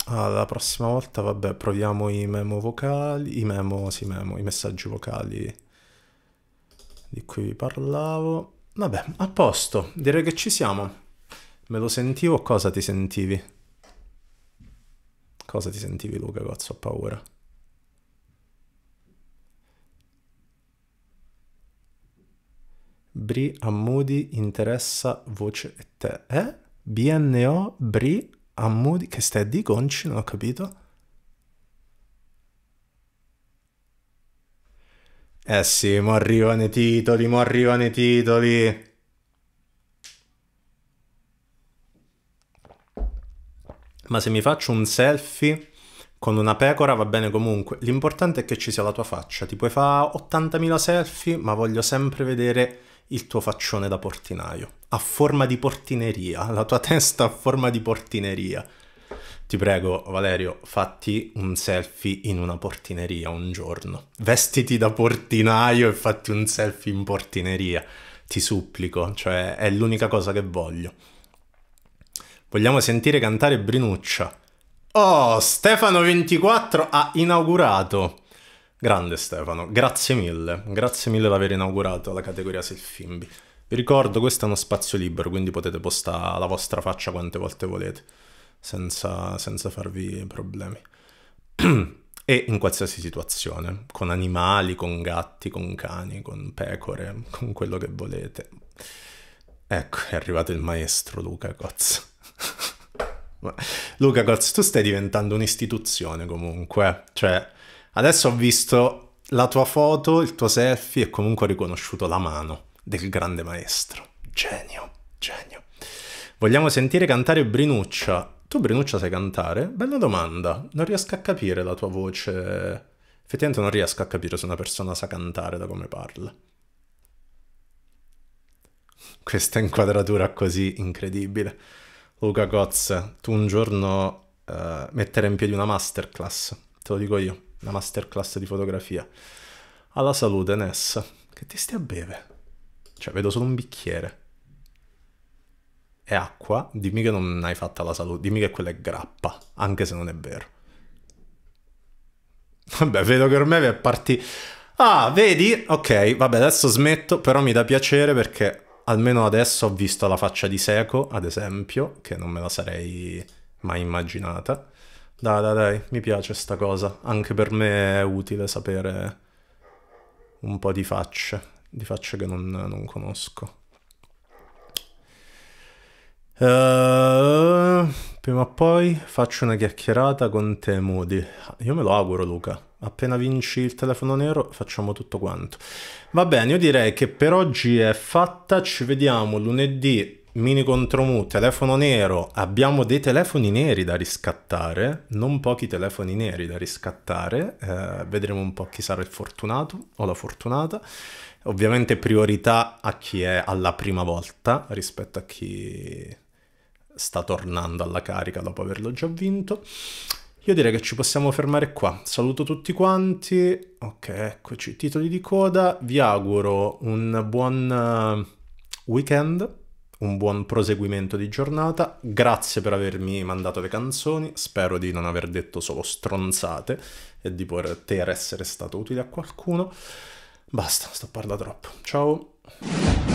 Alla ah, prossima volta, vabbè, proviamo i memo vocali, i memo, sì, memo, i messaggi vocali di cui vi parlavo. Vabbè, a posto, direi che ci siamo. Me lo sentivo o cosa ti sentivi? Cosa ti sentivi Luca, cazzo, ho paura. Bri a Moody interessa voce e te. Eh? BNO Bri Ammudi, che stai di gonci, non ho capito. Eh sì, mo arrivano i titoli, mo arrivano i titoli. Ma se mi faccio un selfie con una pecora va bene comunque. L'importante è che ci sia la tua faccia. Ti puoi fare 80.000 selfie, ma voglio sempre vedere il tuo faccione da portinaio, a forma di portineria, la tua testa a forma di portineria. Ti prego, Valerio, fatti un selfie in una portineria un giorno. Vestiti da portinaio e fatti un selfie in portineria. Ti supplico, cioè è l'unica cosa che voglio. Vogliamo sentire cantare Brinuccia. Oh, Stefano 24 ha inaugurato Grande Stefano, grazie mille, grazie mille di aver inaugurato la categoria Selfimbi. Vi ricordo, questo è uno spazio libero, quindi potete postare la vostra faccia quante volte volete, senza, senza farvi problemi. e in qualsiasi situazione, con animali, con gatti, con cani, con pecore, con quello che volete. Ecco, è arrivato il maestro Luca Cozza. Luca Cozza, tu stai diventando un'istituzione comunque, eh. cioè Adesso ho visto la tua foto, il tuo selfie e comunque ho riconosciuto la mano del grande maestro. Genio, genio. Vogliamo sentire cantare Brinuccia. Tu Brinuccia sai cantare? Bella domanda. Non riesco a capire la tua voce. Effettivamente non riesco a capire se una persona sa cantare da come parla. Questa inquadratura così incredibile. Luca Gozze, tu un giorno uh, eh, metterai in piedi una masterclass, te lo dico io una masterclass di fotografia. Alla salute, Ness. Che ti stia a bere? Cioè, vedo solo un bicchiere. È acqua? Dimmi che non hai fatto la salute, dimmi che quella è grappa, anche se non è vero. Vabbè, vedo che ormai è partito... Ah, vedi? Ok, vabbè, adesso smetto, però mi dà piacere perché almeno adesso ho visto la faccia di Seco, ad esempio, che non me la sarei mai immaginata. Dai, dai, dai, mi piace sta cosa. Anche per me è utile sapere un po' di facce, di facce che non, non conosco. Uh, prima o poi faccio una chiacchierata con te, Moody. Io me lo auguro, Luca. Appena vinci il telefono nero, facciamo tutto quanto. Va bene, io direi che per oggi è fatta. Ci vediamo lunedì mini contromu, telefono nero, abbiamo dei telefoni neri da riscattare, non pochi telefoni neri da riscattare, eh, vedremo un po' chi sarà il fortunato o la fortunata, ovviamente priorità a chi è alla prima volta rispetto a chi sta tornando alla carica dopo averlo già vinto. Io direi che ci possiamo fermare qua. Saluto tutti quanti. Ok, eccoci, titoli di coda. Vi auguro un buon eh, weekend un buon proseguimento di giornata, grazie per avermi mandato le canzoni, spero di non aver detto solo stronzate e di poter essere stato utile a qualcuno. Basta, sto parlando troppo. Ciao!